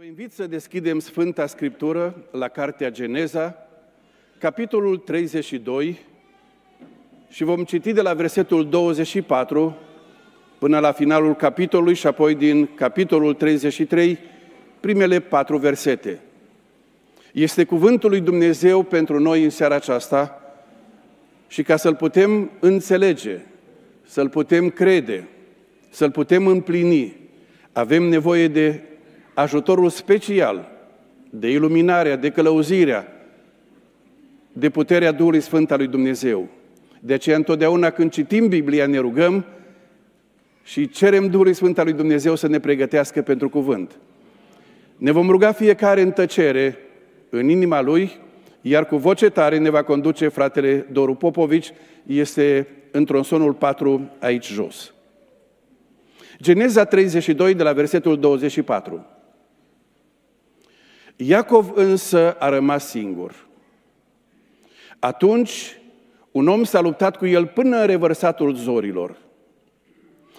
Vă invit să deschidem Sfânta Scriptură la Cartea Geneza, capitolul 32, și vom citi de la versetul 24 până la finalul capitolului și apoi din capitolul 33 primele patru versete. Este cuvântul lui Dumnezeu pentru noi în seara aceasta și ca să-l putem înțelege, să-l putem crede, să-l putem împlini, avem nevoie de ajutorul special de iluminarea, de călăuzirea, de puterea Duhului Sfânt al lui Dumnezeu. De aceea întotdeauna când citim Biblia ne rugăm și cerem Duhului Sfânt al lui Dumnezeu să ne pregătească pentru cuvânt. Ne vom ruga fiecare în tăcere, în inima lui, iar cu voce tare ne va conduce fratele Doru Popovici, este în tronsonul 4 aici jos. Geneza 32 de la versetul 24. Iacov însă a rămas singur. Atunci, un om s-a luptat cu el până în revărsatul zorilor.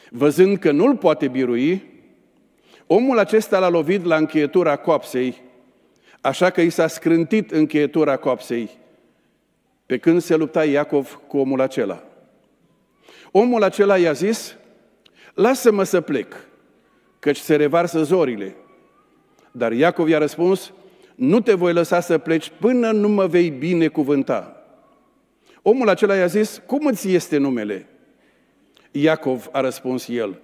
Văzând că nu-l poate birui, omul acesta l-a lovit la încheietura coapsei, așa că i s-a scrântit încheietura coapsei, pe când se lupta Iacov cu omul acela. Omul acela i-a zis, lasă-mă să plec, căci se revarsă zorile – dar Iacov i-a răspuns, nu te voi lăsa să pleci până nu mă vei binecuvânta. Omul acela i-a zis, cum îți este numele? Iacov a răspuns el.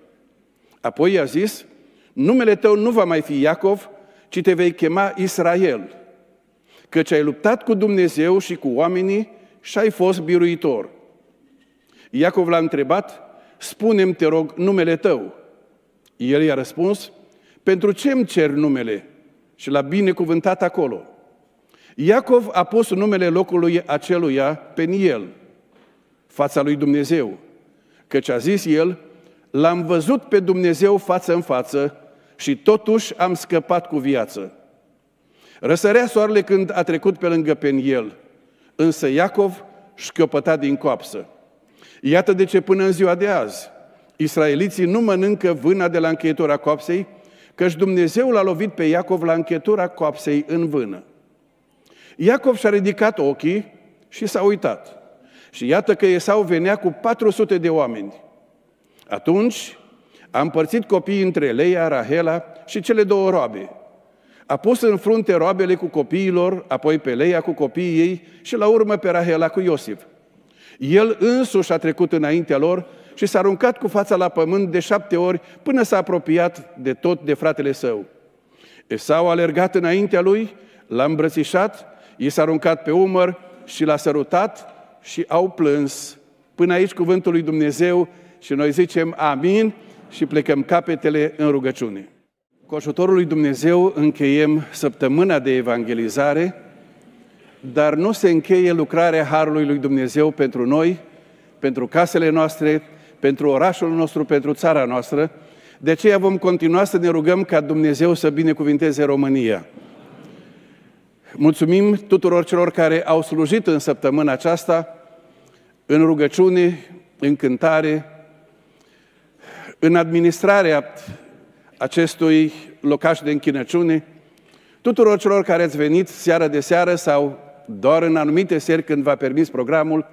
Apoi i-a zis, numele tău nu va mai fi Iacov, ci te vei chema Israel, căci ai luptat cu Dumnezeu și cu oamenii și ai fost biruitor. Iacov l-a întrebat, spune-mi, te rog, numele tău. El i-a răspuns, pentru ce îmi cer numele? Și l-a binecuvântat acolo. Iacov a pus numele locului aceluia Peniel, fața lui Dumnezeu, căci a zis el, l-am văzut pe Dumnezeu față în față și totuși am scăpat cu viață. Răsărea soarele când a trecut pe lângă Peniel, însă Iacov șchiopăta din coapsă. Iată de ce până în ziua de azi, israeliții nu mănâncă vâna de la încheietura coapsei, căci Dumnezeu l-a lovit pe Iacov la închetura coapsei în vână. Iacov și-a ridicat ochii și s-a uitat. Și iată că Esau venea cu 400 de oameni. Atunci a împărțit copiii între Leia, Rahela și cele două roabe. A pus în frunte roabele cu copiilor, apoi pe Leia cu copiii ei și la urmă pe Rahela cu Iosif. El însuși a trecut înaintea lor și s-a aruncat cu fața la pământ de șapte ori până s-a apropiat de tot de fratele său. Esau a alergat înaintea lui, l-a îmbrățișat, i s-a aruncat pe umăr și l-a sărutat și au plâns. Până aici cuvântul lui Dumnezeu și noi zicem amin și plecăm capetele în rugăciune. Cu ajutorul lui Dumnezeu încheiem săptămâna de evangelizare, dar nu se încheie lucrarea Harului lui Dumnezeu pentru noi, pentru casele noastre, pentru orașul nostru, pentru țara noastră. De aceea vom continua să ne rugăm ca Dumnezeu să binecuvinteze România. Mulțumim tuturor celor care au slujit în săptămâna aceasta în rugăciune, în cântare, în administrarea acestui locaș de închinăciune, tuturor celor care ați venit seară de seară sau doar în anumite seri când v-a permis programul,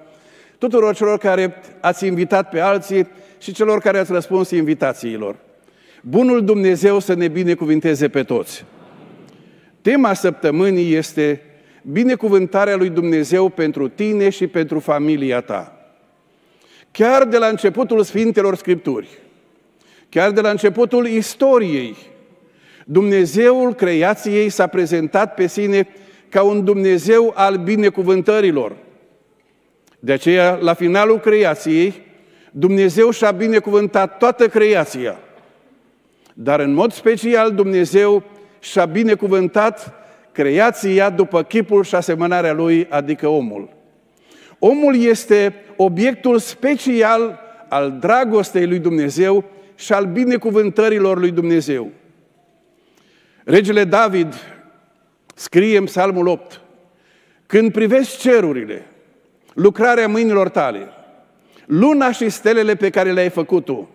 tuturor celor care ați invitat pe alții și celor care ați răspuns invitațiilor. Bunul Dumnezeu să ne binecuvinteze pe toți. Tema săptămânii este binecuvântarea lui Dumnezeu pentru tine și pentru familia ta. Chiar de la începutul Sfintelor Scripturi, chiar de la începutul istoriei, Dumnezeul creației s-a prezentat pe sine ca un Dumnezeu al binecuvântărilor – de aceea, la finalul creației, Dumnezeu și-a binecuvântat toată creația. Dar în mod special Dumnezeu și-a binecuvântat creația după chipul și asemănarea lui, adică omul. Omul este obiectul special al dragostei lui Dumnezeu și al binecuvântărilor lui Dumnezeu. Regele David scrie în Psalmul 8, Când privesc cerurile, lucrarea mâinilor tale, luna și stelele pe care le-ai făcut tu.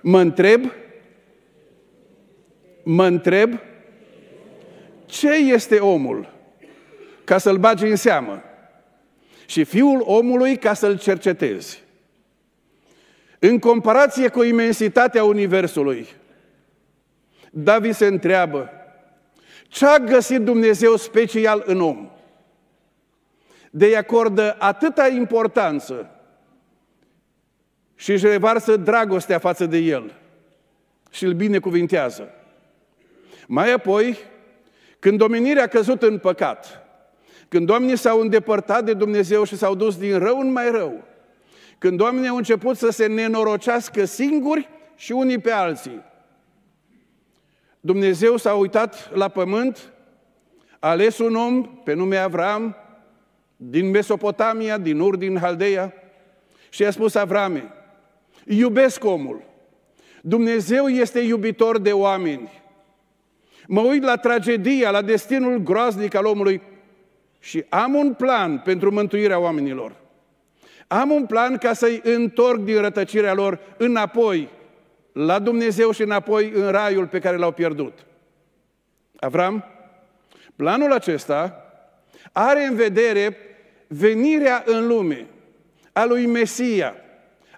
Mă întreb, mă întreb, ce este omul ca să-l bagi în seamă și fiul omului ca să-l cercetezi. În comparație cu imensitatea Universului, David se întreabă, ce a găsit Dumnezeu special în om? de i acordă atâta importanță și își revarsă dragostea față de el și îl binecuvintează. Mai apoi, când domenirea a căzut în păcat, când oamenii s-au îndepărtat de Dumnezeu și s-au dus din rău în mai rău, când oamenii au început să se nenorocească singuri și unii pe alții, Dumnezeu s-a uitat la pământ, a ales un om pe nume Avram, din Mesopotamia, din Ur, din Haldeia. Și i-a spus Avrame, iubesc omul. Dumnezeu este iubitor de oameni. Mă uit la tragedia, la destinul groaznic al omului și am un plan pentru mântuirea oamenilor. Am un plan ca să-i întorc din rătăcirea lor înapoi la Dumnezeu și înapoi în raiul pe care l-au pierdut. Avram, planul acesta are în vedere venirea în lume a lui Mesia,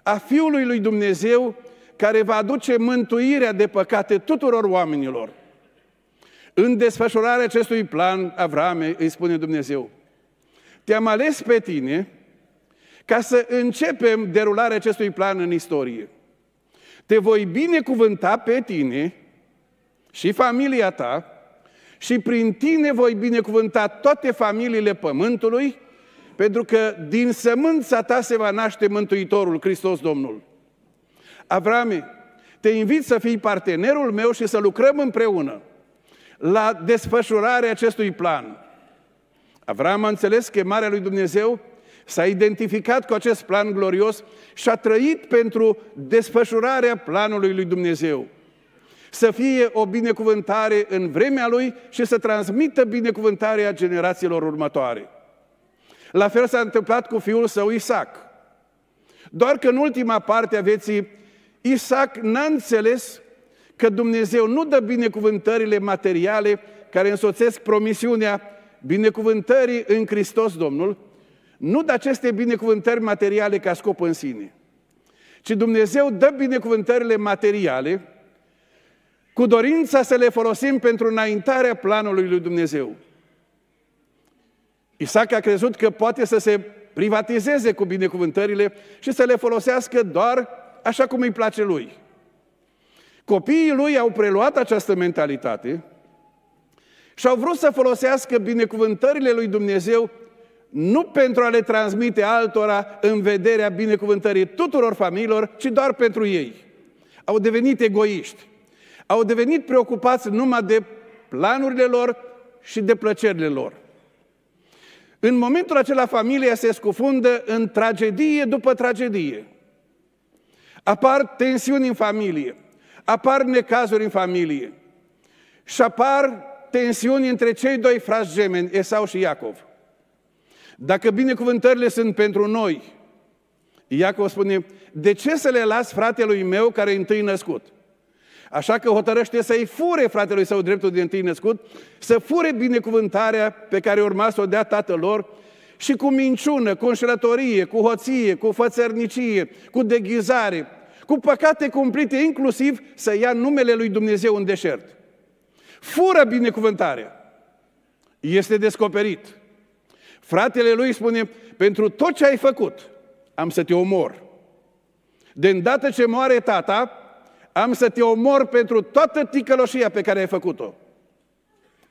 a Fiului lui Dumnezeu, care va aduce mântuirea de păcate tuturor oamenilor. În desfășurarea acestui plan, Avrame îi spune Dumnezeu, te-am ales pe tine ca să începem derularea acestui plan în istorie. Te voi binecuvânta pe tine și familia ta și prin tine voi binecuvânta toate familiile pământului pentru că din sămânța ta se va naște Mântuitorul, Hristos Domnul. Avrame, te invit să fii partenerul meu și să lucrăm împreună la desfășurarea acestui plan. Avram a înțeles chemarea lui Dumnezeu, s-a identificat cu acest plan glorios și a trăit pentru desfășurarea planului lui Dumnezeu. Să fie o binecuvântare în vremea lui și să transmită binecuvântarea generațiilor următoare. La fel s-a întâmplat cu fiul său Isaac. Doar că în ultima parte a vieții, Isaac n-a înțeles că Dumnezeu nu dă binecuvântările materiale care însoțesc promisiunea binecuvântării în Hristos Domnul, nu dă aceste binecuvântări materiale ca scop în sine, ci Dumnezeu dă binecuvântările materiale cu dorința să le folosim pentru înaintarea planului lui Dumnezeu. Isaac a crezut că poate să se privatizeze cu binecuvântările și să le folosească doar așa cum îi place lui. Copiii lui au preluat această mentalitate și au vrut să folosească binecuvântările lui Dumnezeu nu pentru a le transmite altora în vederea binecuvântării tuturor familiilor, ci doar pentru ei. Au devenit egoiști. Au devenit preocupați numai de planurile lor și de plăcerile lor. În momentul acela, familia se scufundă în tragedie după tragedie. Apar tensiuni în familie, apar necazuri în familie și apar tensiuni între cei doi frați gemeni, Esau și Iacov. Dacă binecuvântările sunt pentru noi, Iacov spune, de ce să le las fratelui meu care e întâi născut? Așa că hotărăște să-i fure fratelui său dreptul de întâi născut, să fure binecuvântarea pe care urma să o dea tatăl lor și cu minciună, cu înșelătorie, cu hoție, cu fățărnicie, cu deghizare, cu păcate cumplite, inclusiv să ia numele lui Dumnezeu în deșert. Fură binecuvântarea. Este descoperit. Fratele lui spune, pentru tot ce ai făcut, am să te omor. De îndată ce moare tata, am să te omor pentru toată ticăloșia pe care ai făcut-o.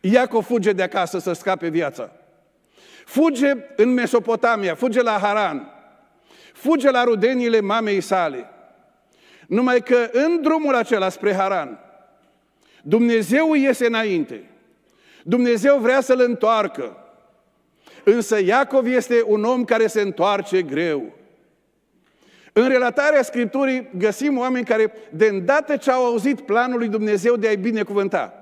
Iacov fuge de acasă să scape viața. Fuge în Mesopotamia, fuge la Haran, fuge la rudenile mamei sale. Numai că în drumul acela spre Haran, Dumnezeu iese înainte. Dumnezeu vrea să-l întoarcă. Însă Iacov este un om care se întoarce greu. În relatarea Scripturii găsim oameni care, de îndată ce au auzit planul lui Dumnezeu de a-i binecuvânta,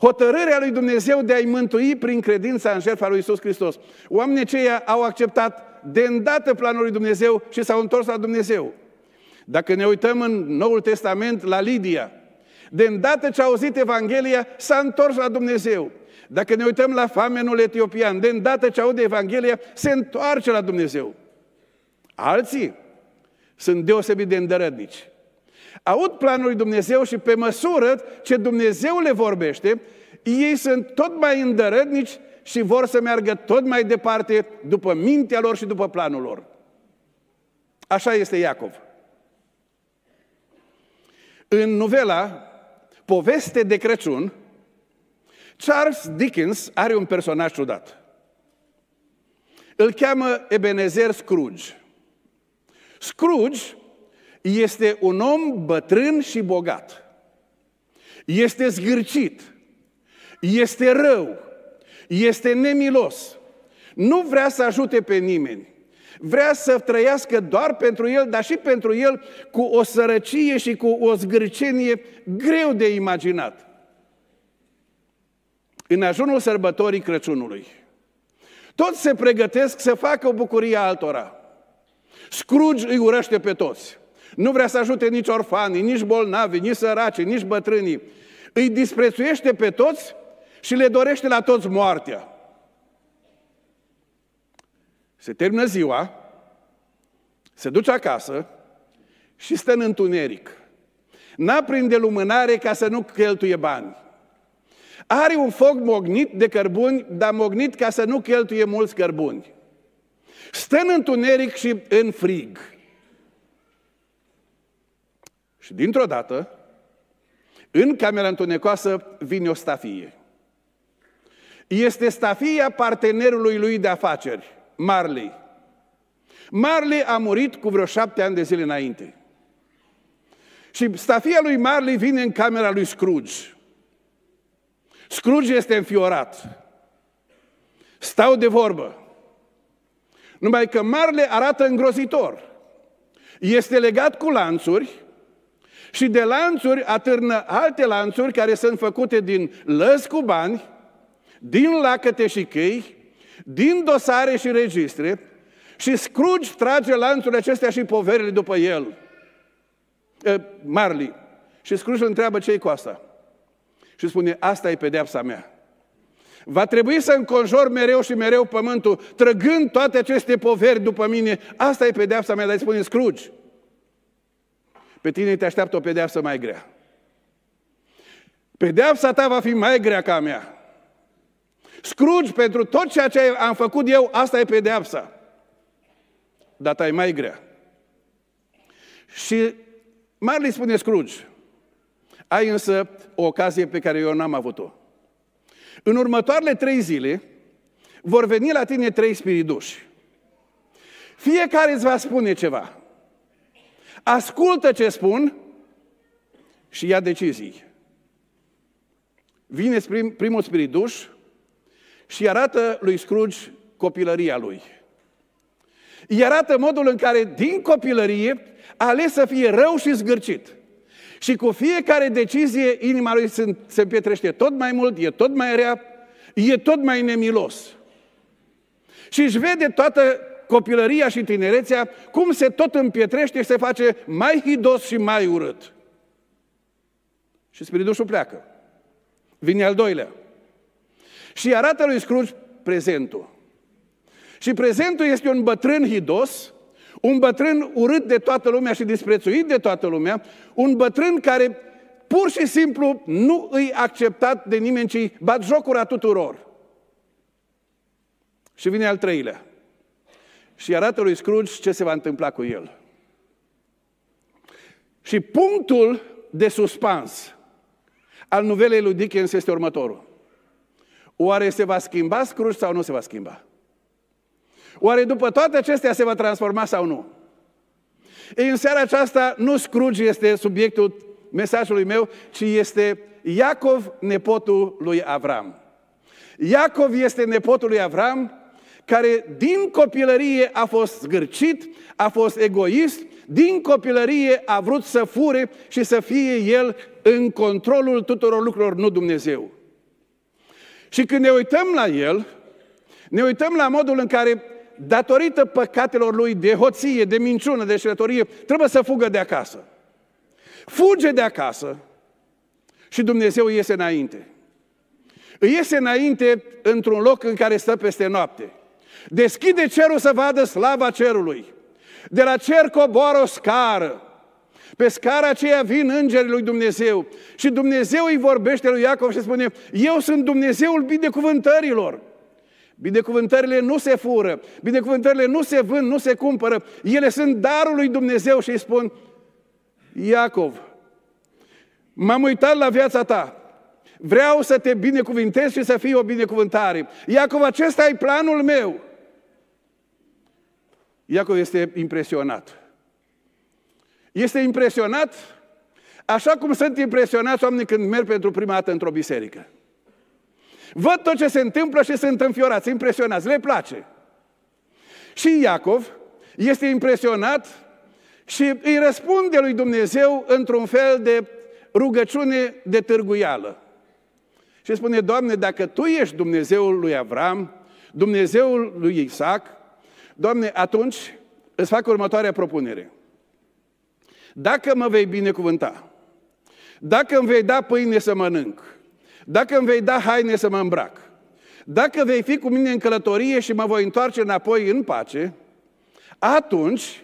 hotărârea lui Dumnezeu de a-i mântui prin credința în jertfa lui Isus Hristos, oamenii aceia au acceptat de îndată planul lui Dumnezeu și s-au întors la Dumnezeu. Dacă ne uităm în Noul Testament la Lidia, de îndată ce a auzit Evanghelia, s-a întors la Dumnezeu. Dacă ne uităm la famenul etiopian, de îndată ce aude Evanghelia, se întoarce la Dumnezeu. Alții sunt deosebit de îndărădnici. Aud planul lui Dumnezeu și pe măsură ce Dumnezeu le vorbește, ei sunt tot mai îndărădnici și vor să meargă tot mai departe după mintea lor și după planul lor. Așa este Iacov. În novela Poveste de Crăciun, Charles Dickens are un personaj ciudat. Îl cheamă Ebenezer Scrooge. Scrooge este un om bătrân și bogat. Este zgârcit. Este rău. Este nemilos. Nu vrea să ajute pe nimeni. Vrea să trăiască doar pentru el, dar și pentru el cu o sărăcie și cu o zgârcenie greu de imaginat. În ajunul sărbătorii Crăciunului, toți se pregătesc să facă o bucurie altora – Scrooge îi urăște pe toți. Nu vrea să ajute nici orfanii, nici bolnavi, nici săraci, nici bătrânii. Îi disprețuiește pe toți și le dorește la toți moartea. Se termină ziua, se duce acasă și stă în întuneric. N-aprinde lumânare ca să nu cheltuie bani. Are un foc mognit de cărbuni, dar mognit ca să nu cheltuie mulți cărbuni. Stă în întuneric și în frig. Și dintr-o dată, în camera întunecoasă vine o stafie. Este stafia partenerului lui de afaceri, Marley. Marley a murit cu vreo șapte ani de zile înainte. Și stafia lui Marley vine în camera lui Scrooge. Scrooge este înfiorat. Stau de vorbă. Numai că marele arată îngrozitor. Este legat cu lanțuri și de lanțuri atârnă alte lanțuri care sunt făcute din lăzi cu bani, din lacăte și chei, din dosare și registre și Scrooge trage lanțurile acestea și poverile după el. Marley. Și Scrooge îl întreabă ce e cu asta. Și spune, asta e pedeapsa mea. Va trebui să înconjor mereu și mereu pământul, trăgând toate aceste poveri după mine. Asta e pedeapsa mea, dar spune Scrooge. Pe tine te așteaptă o pedeapsă mai grea. Pedeapsa ta va fi mai grea ca a mea. Scrooge, pentru tot ceea ce am făcut eu, asta e pedeapsa. Dar ta e mai grea. Și Marley spune Scrooge, ai însă o ocazie pe care eu n-am avut-o. În următoarele trei zile vor veni la tine trei spiriduși. Fiecare îți va spune ceva. Ascultă ce spun și ia decizii. Vine prim, primul spiriduș și arată lui Scrooge copilăria lui. Îi arată modul în care din copilărie a ales să fie rău și zgârcit. Și cu fiecare decizie, inima lui se, se împietrește tot mai mult, e tot mai rea, e tot mai nemilos. Și își vede toată copilăria și tinerețea cum se tot împietrește și se face mai hidos și mai urât. Și spiridușul pleacă. Vine al doilea. Și arată lui Scrooge prezentul. Și prezentul este un bătrân hidos un bătrân urât de toată lumea și disprețuit de toată lumea, un bătrân care pur și simplu nu îi acceptat de nimeni, ci bat jocura tuturor. Și vine al treilea. Și arată lui Scrooge ce se va întâmpla cu el. Și punctul de suspans al nuvelei lui Dickens este următorul. Oare se va schimba Scrooge sau nu se va schimba? Oare după toate acestea se va transforma sau nu? Ei, în seara aceasta nu Scrooge este subiectul mesajului meu, ci este Iacov, nepotul lui Avram. Iacov este nepotul lui Avram, care din copilărie a fost zgârcit, a fost egoist, din copilărie a vrut să fure și să fie el în controlul tuturor lucrurilor, nu Dumnezeu. Și când ne uităm la el, ne uităm la modul în care datorită păcatelor lui de hoție, de minciună, de șelătorie, trebuie să fugă de acasă. Fuge de acasă și Dumnezeu iese înainte. Îi iese înainte într-un loc în care stă peste noapte. Deschide cerul să vadă slava cerului. De la cer coboară o scară. Pe scara aceea vin îngerii lui Dumnezeu și Dumnezeu îi vorbește lui Iacov și spune Eu sunt Dumnezeul binecuvântărilor. Binecuvântările nu se fură, binecuvântările nu se vând, nu se cumpără. Ele sunt darul lui Dumnezeu și îi spun, Iacov, m-am uitat la viața ta, vreau să te binecuvintez și să fii o binecuvântare. Iacov, acesta e planul meu. Iacov este impresionat. Este impresionat așa cum sunt impresionați oamenii când merg pentru prima dată într-o biserică. Văd tot ce se întâmplă și sunt înfiorați, impresionați, le place. Și Iacov este impresionat și îi răspunde lui Dumnezeu într-un fel de rugăciune de târguială. Și spune, Doamne, dacă Tu ești Dumnezeul lui Avram, Dumnezeul lui Isaac, Doamne, atunci îți fac următoarea propunere. Dacă mă vei binecuvânta, dacă îmi vei da pâine să mănânc, dacă îmi vei da haine să mă îmbrac, dacă vei fi cu mine în călătorie și mă voi întoarce înapoi în pace, atunci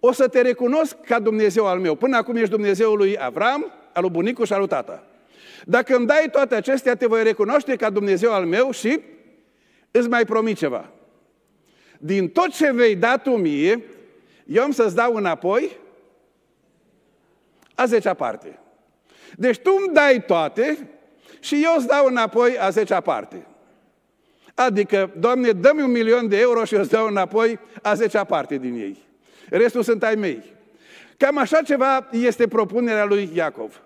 o să te recunosc ca Dumnezeu al meu. Până acum ești Dumnezeul lui Avram, al lui bunicul și al lui tata. Dacă îmi dai toate acestea, te voi recunoaște ca Dumnezeu al meu și îți mai promit ceva. Din tot ce vei da tu mie, eu am să-ți dau înapoi a zecea parte. Deci tu îmi dai toate și eu îți dau înapoi a zecea parte. Adică, Doamne, dă-mi un milion de euro și eu îți dau înapoi a zecea parte din ei. Restul sunt ai mei. Cam așa ceva este propunerea lui Iacov.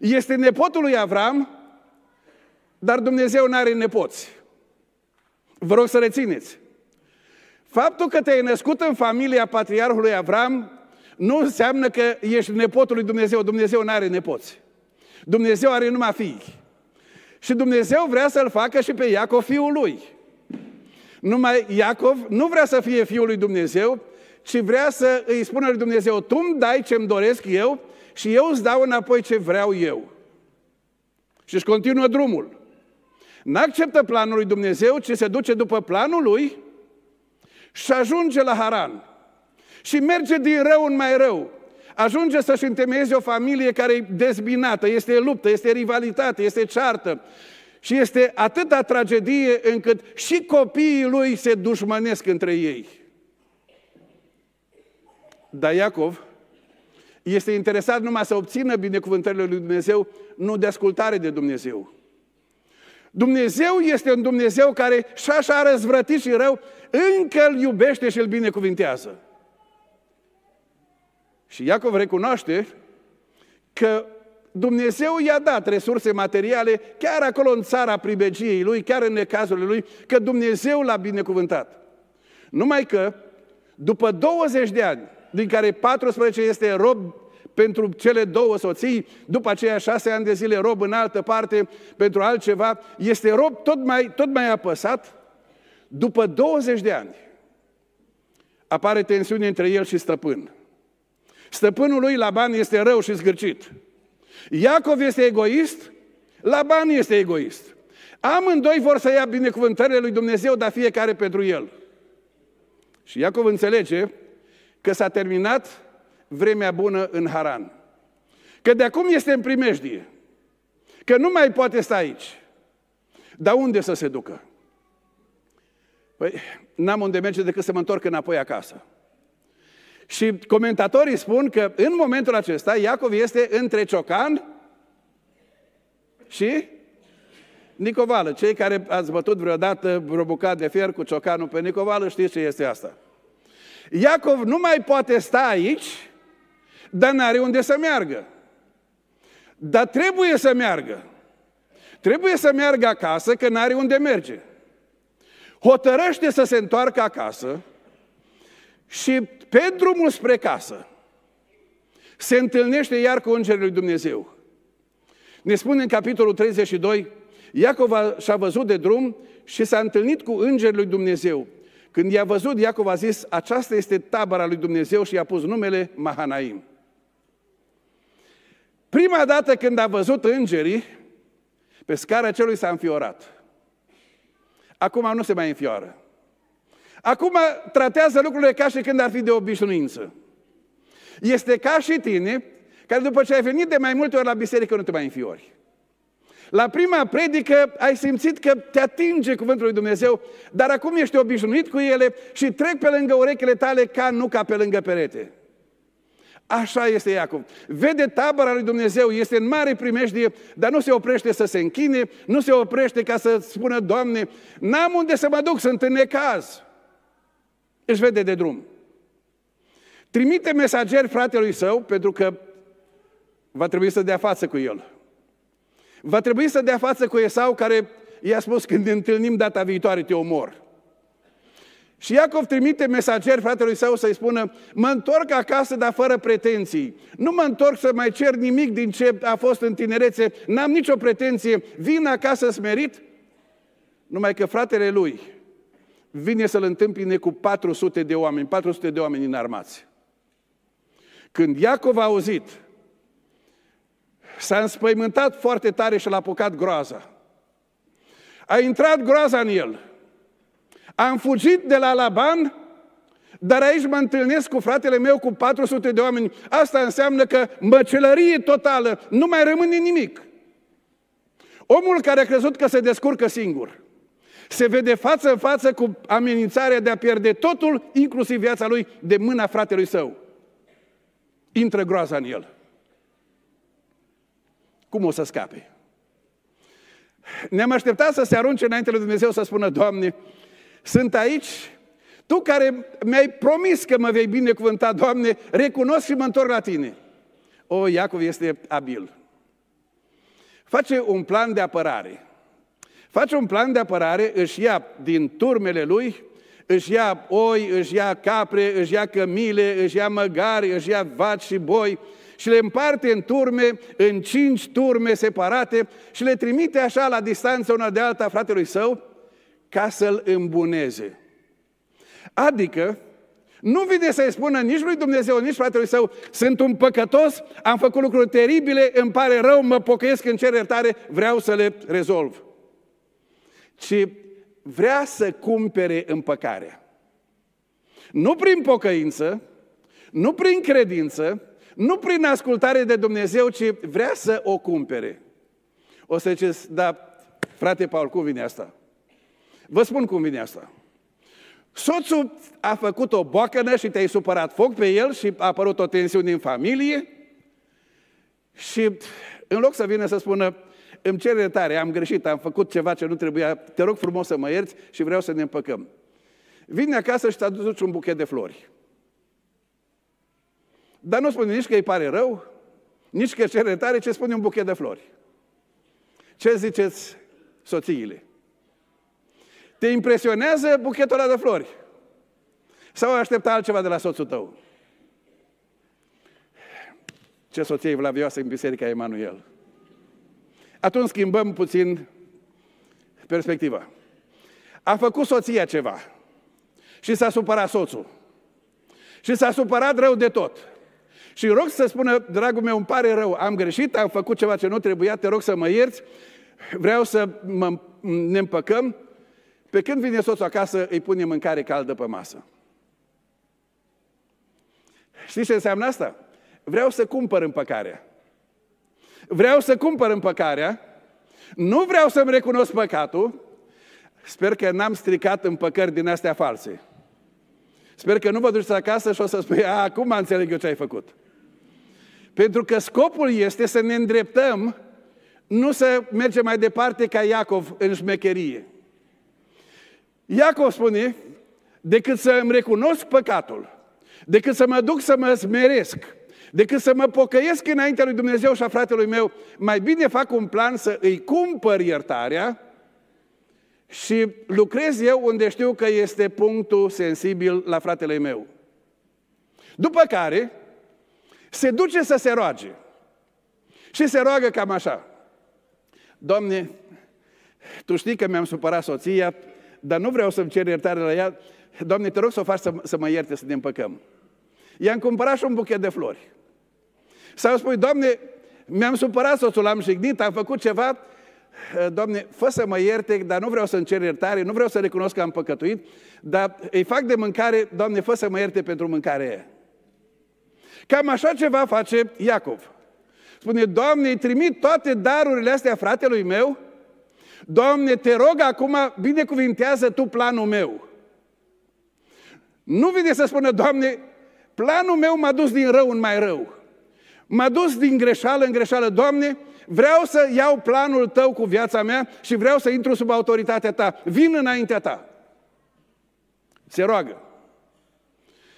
Este nepotul lui Avram, dar Dumnezeu nu are nepoți. Vă rog să rețineți. Faptul că te-ai născut în familia patriarhului Avram nu înseamnă că ești nepotul lui Dumnezeu. Dumnezeu nu are nepoți. Dumnezeu are numai fii. Și Dumnezeu vrea să-l facă și pe Iacov fiul lui. Numai Iacov nu vrea să fie fiul lui Dumnezeu, ci vrea să îi spună lui Dumnezeu, tu îmi dai ce-mi doresc eu și eu îți dau înapoi ce vreau eu. Și își continuă drumul. N-acceptă planul lui Dumnezeu, ci se duce după planul lui și ajunge la Haran. Și merge din rău în mai rău ajunge să-și întemeieze o familie care e dezbinată, este luptă, este rivalitate, este ceartă. Și este atâta tragedie încât și copiii lui se dușmănesc între ei. Dar Iacov este interesat numai să obțină binecuvântările lui Dumnezeu, nu de ascultare de Dumnezeu. Dumnezeu este un Dumnezeu care și așa răzvrătit și rău, încă îl iubește și îl binecuvintează. Și Iacov recunoaște că Dumnezeu i-a dat resurse materiale chiar acolo în țara pribegiei lui, chiar în necazurile lui, că Dumnezeu l-a binecuvântat. Numai că, după 20 de ani, din care 14 este rob pentru cele două soții, după aceea șase ani de zile rob în altă parte pentru altceva, este rob tot mai, tot mai apăsat. După 20 de ani apare tensiune între el și stăpânul. Stăpânul lui Laban este rău și zgârcit. Iacov este egoist, Laban este egoist. Amândoi vor să ia binecuvântările lui Dumnezeu, dar fiecare pentru el. Și Iacov înțelege că s-a terminat vremea bună în Haran. Că de acum este în primejdie. Că nu mai poate sta aici. Dar unde să se ducă? Păi, n-am unde merge decât să mă întorc înapoi acasă. Și comentatorii spun că în momentul acesta Iacov este între Ciocan și Nicovală. Cei care ați bătut vreodată vreo bucată de fier cu ciocanul pe Nicovală știți ce este asta. Iacov nu mai poate sta aici, dar n-are unde să meargă. Dar trebuie să meargă. Trebuie să meargă acasă, că n-are unde merge. Hotărăște să se întoarcă acasă, și pe drumul spre casă se întâlnește iar cu Îngerul lui Dumnezeu. Ne spune în capitolul 32, Iacov și-a văzut de drum și s-a întâlnit cu Îngerul lui Dumnezeu. Când i-a văzut, Iacov a zis, aceasta este tabăra lui Dumnezeu și i-a pus numele Mahanaim. Prima dată când a văzut îngerii, pe scara celui s-a înfiorat. Acum nu se mai înfioară. Acum tratează lucrurile ca și când ar fi de obișnuință. Este ca și tine, care după ce ai venit de mai multe ori la biserică, nu te mai înfiori. La prima predică ai simțit că te atinge cuvântul lui Dumnezeu, dar acum ești obișnuit cu ele și trec pe lângă urechile tale ca nu ca pe lângă perete. Așa este Iacov. Vede tabăra lui Dumnezeu, este în mare primejdie, dar nu se oprește să se închine, nu se oprește ca să spună, Doamne, n-am unde să mă duc, sunt în necaz. Își vede de drum. Trimite mesageri fratelui său pentru că va trebui să dea față cu el. Va trebui să dea față cu Esau care i-a spus când ne întâlnim data viitoare te omor. Și Iacov trimite mesager fratelui său să-i spună, mă întorc acasă, dar fără pretenții. Nu mă întorc să mai cer nimic din ce a fost în tinerețe, n-am nicio pretenție, vin acasă smerit. Numai că fratele lui, vine să-l întâmpine cu 400 de oameni, 400 de oameni înarmați. Când Iacov a auzit, s-a înspăimântat foarte tare și l-a apucat groaza. A intrat groaza în el. Am fugit de la Laban, dar aici mă întâlnesc cu fratele meu cu 400 de oameni. Asta înseamnă că măcelărie totală, nu mai rămâne nimic. Omul care a crezut că se descurcă singur – se vede față în față cu amenințarea de a pierde totul, inclusiv viața lui, de mâna fratelui său. Intră groaza în el. Cum o să scape? Ne-am așteptat să se arunce înainte lui Dumnezeu să spună, Doamne, sunt aici, Tu care mi-ai promis că mă vei binecuvânta, Doamne, recunosc și mă întorc la Tine. O, Iacov este abil. Face un plan de apărare. Face un plan de apărare, își ia din turmele lui, își ia oi, își ia capre, își ia cămile, își ia măgari, își ia vaci și boi și le împarte în turme, în cinci turme separate și le trimite așa la distanță una de alta fratelui său ca să-l îmbuneze. Adică, nu vine să-i spună nici lui Dumnezeu, nici fratelui său, sunt un păcătos, am făcut lucruri teribile, îmi pare rău, mă pocăiesc în cer iertare, vreau să le rezolv ci vrea să cumpere împăcarea. Nu prin pocăință, nu prin credință, nu prin ascultare de Dumnezeu, ci vrea să o cumpere. O să ziceți, da, frate Paul, cum vine asta? Vă spun cum vine asta. Soțul a făcut o boacănă și te-ai supărat foc pe el și a apărut o tensiune în familie și în loc să vină să spună, îmi cer iertare, am greșit, am făcut ceva ce nu trebuia, te rog frumos să mă ierți și vreau să ne împăcăm. Vine acasă și te aduci un buchet de flori. Dar nu spune nici că îi pare rău, nici că cere tare, ce spune un buchet de flori. Ce ziceți soțiile? Te impresionează buchetul ăla de flori? Sau aștepta altceva de la soțul tău? Ce soție vlavioasă în Biserica Emanuel! Atunci schimbăm puțin perspectiva. A făcut soția ceva și s-a supărat soțul. Și s-a supărat rău de tot. Și rog să spună, dragul meu, îmi pare rău, am greșit, am făcut ceva ce nu trebuia, te rog să mă ierți, vreau să mă, ne împăcăm. Pe când vine soțul acasă, îi pune mâncare caldă pe masă. Știți ce înseamnă asta? Vreau să cumpăr împăcarea vreau să cumpăr împăcarea, nu vreau să-mi recunosc păcatul, sper că n-am stricat împăcări din astea false. Sper că nu vă duceți acasă și o să spui, a, acum înțeleg eu ce ai făcut. Pentru că scopul este să ne îndreptăm, nu să mergem mai departe ca Iacov în șmecherie. Iacov spune, decât să îmi recunosc păcatul, decât să mă duc să mă smeresc, decât să mă pocăiesc înaintea lui Dumnezeu și a fratelui meu, mai bine fac un plan să îi cumpăr iertarea și lucrez eu unde știu că este punctul sensibil la fratele meu. După care, se duce să se roage. Și se roagă cam așa. Doamne, tu știi că mi-am supărat soția, dar nu vreau să-mi cer iertare la ea. Doamne, te rog să o faci să, să mă ierte, să ne împăcăm. I-am cumpărat și un buchet de flori. Sau spui, Doamne, mi-am supărat soțul, am jignit, am făcut ceva, eh, Doamne, fă să mă ierte, dar nu vreau să încerc iertare, nu vreau să recunosc că am păcătuit, dar îi fac de mâncare, Doamne, fă să mă ierte pentru mâncare. Cam așa ceva face Iacov. Spune, Doamne, îi trimit toate darurile astea fratelui meu, Doamne, te rog acum, binecuvintează Tu planul meu. Nu vine să spună, Doamne, planul meu m-a dus din rău în mai rău. M-a dus din greșeală în greșeală. Doamne, vreau să iau planul Tău cu viața mea și vreau să intru sub autoritatea Ta. Vin înaintea Ta. Se roagă.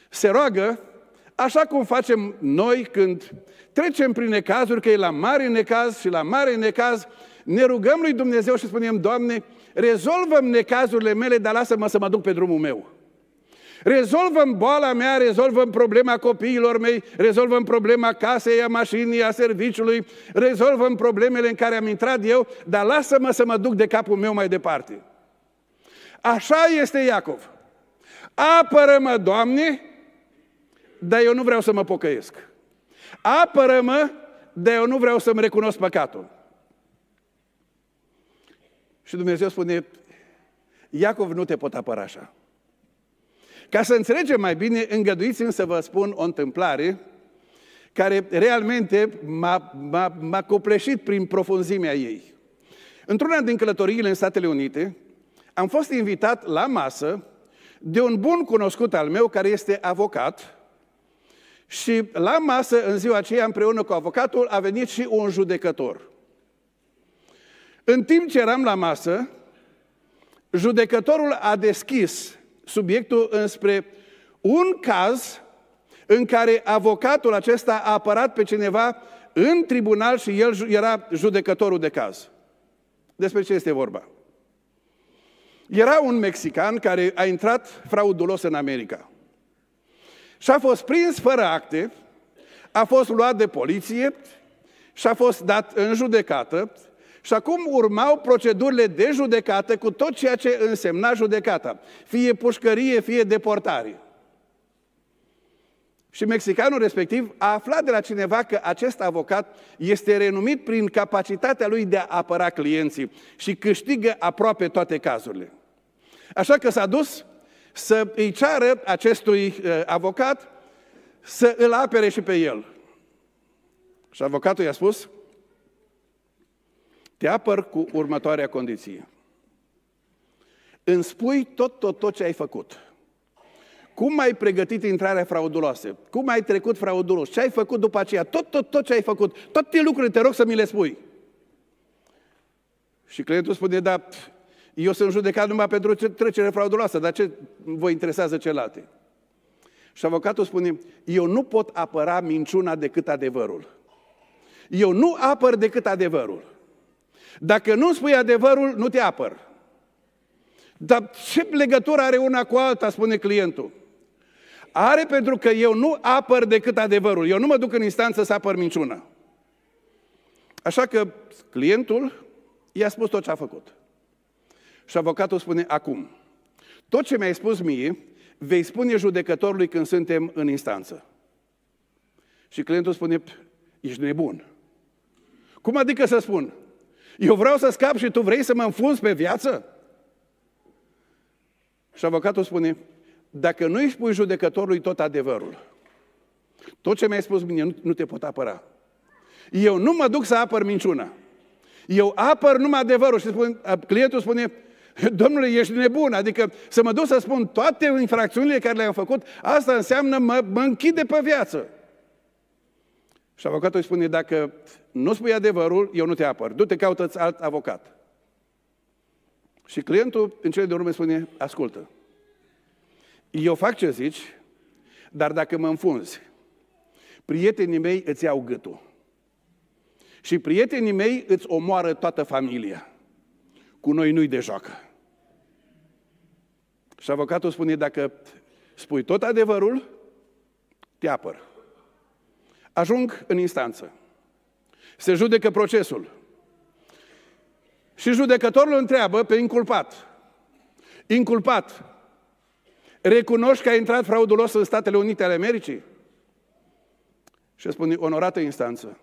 Se roagă așa cum facem noi când trecem prin necazuri, că e la mare necaz și la mare necaz, ne rugăm lui Dumnezeu și spunem, Doamne, rezolvăm necazurile mele, dar lasă-mă să mă duc pe drumul meu. Rezolvăm boala mea, rezolvăm problema copiilor mei, rezolvăm problema casei, a mașinii, a serviciului, rezolvăm problemele în care am intrat eu, dar lasă-mă să mă duc de capul meu mai departe. Așa este Iacov. Apără-mă, Doamne, dar eu nu vreau să mă pocăiesc. Apără-mă, dar eu nu vreau să-mi recunosc păcatul. Și Dumnezeu spune, Iacov, nu te pot apăra așa. Ca să înțelegem mai bine, îngăduiți-mi să vă spun o întâmplare care realmente m-a, m-a, m-a copleșit prin profunzimea ei. Într-una din călătoriile în Statele Unite, am fost invitat la masă de un bun cunoscut al meu care este avocat și la masă, în ziua aceea, împreună cu avocatul, a venit și un judecător. În timp ce eram la masă, judecătorul a deschis subiectul înspre un caz în care avocatul acesta a apărat pe cineva în tribunal și el era judecătorul de caz. Despre ce este vorba? Era un mexican care a intrat fraudulos în America. Și a fost prins fără acte, a fost luat de poliție și a fost dat în judecată și acum urmau procedurile de judecată cu tot ceea ce însemna judecata. Fie pușcărie, fie deportare. Și mexicanul respectiv a aflat de la cineva că acest avocat este renumit prin capacitatea lui de a apăra clienții și câștigă aproape toate cazurile. Așa că s-a dus să îi ceară acestui uh, avocat să îl apere și pe el. Și avocatul i-a spus, te apăr cu următoarea condiție. Îmi spui tot, tot, tot ce ai făcut. Cum ai pregătit intrarea frauduloasă? Cum ai trecut fraudulos? Ce ai făcut după aceea? Tot, tot, tot ce ai făcut. Toate lucrurile te rog să mi le spui. Și clientul spune, da, eu sunt judecat numai pentru trecere frauduloasă, dar ce vă interesează celelalte? Și avocatul spune, eu nu pot apăra minciuna decât adevărul. Eu nu apăr decât adevărul. Dacă nu spui adevărul, nu te apăr. Dar ce legătură are una cu alta, spune clientul? Are pentru că eu nu apăr decât adevărul. Eu nu mă duc în instanță să apăr minciună. Așa că clientul i-a spus tot ce a făcut. Și avocatul spune acum, tot ce mi-ai spus mie, vei spune judecătorului când suntem în instanță. Și clientul spune, ești nebun. Cum adică să spun? Eu vreau să scap și tu vrei să mă înfunzi pe viață? Și avocatul spune, dacă nu îi spui judecătorului tot adevărul, tot ce mi-ai spus mine, nu, nu te pot apăra. Eu nu mă duc să apăr minciuna. Eu apăr numai adevărul. Și spun, clientul spune, domnule, ești nebun. Adică să mă duc să spun toate infracțiunile care le-am făcut, asta înseamnă mă, mă închide pe viață. Și avocatul îi spune, dacă nu spui adevărul, eu nu te apăr. Du-te, caută-ți alt avocat. Și clientul, în cele de urmă, spune, ascultă, eu fac ce zici, dar dacă mă înfunzi, prietenii mei îți iau gâtul. Și prietenii mei îți omoară toată familia. Cu noi nu-i de joacă. Și avocatul spune, dacă spui tot adevărul, te apăr. Ajung în instanță. Se judecă procesul. Și judecătorul întreabă pe inculpat. Inculpat, recunoști că a intrat fraudulos în Statele Unite ale Americii? Și spune, onorată instanță,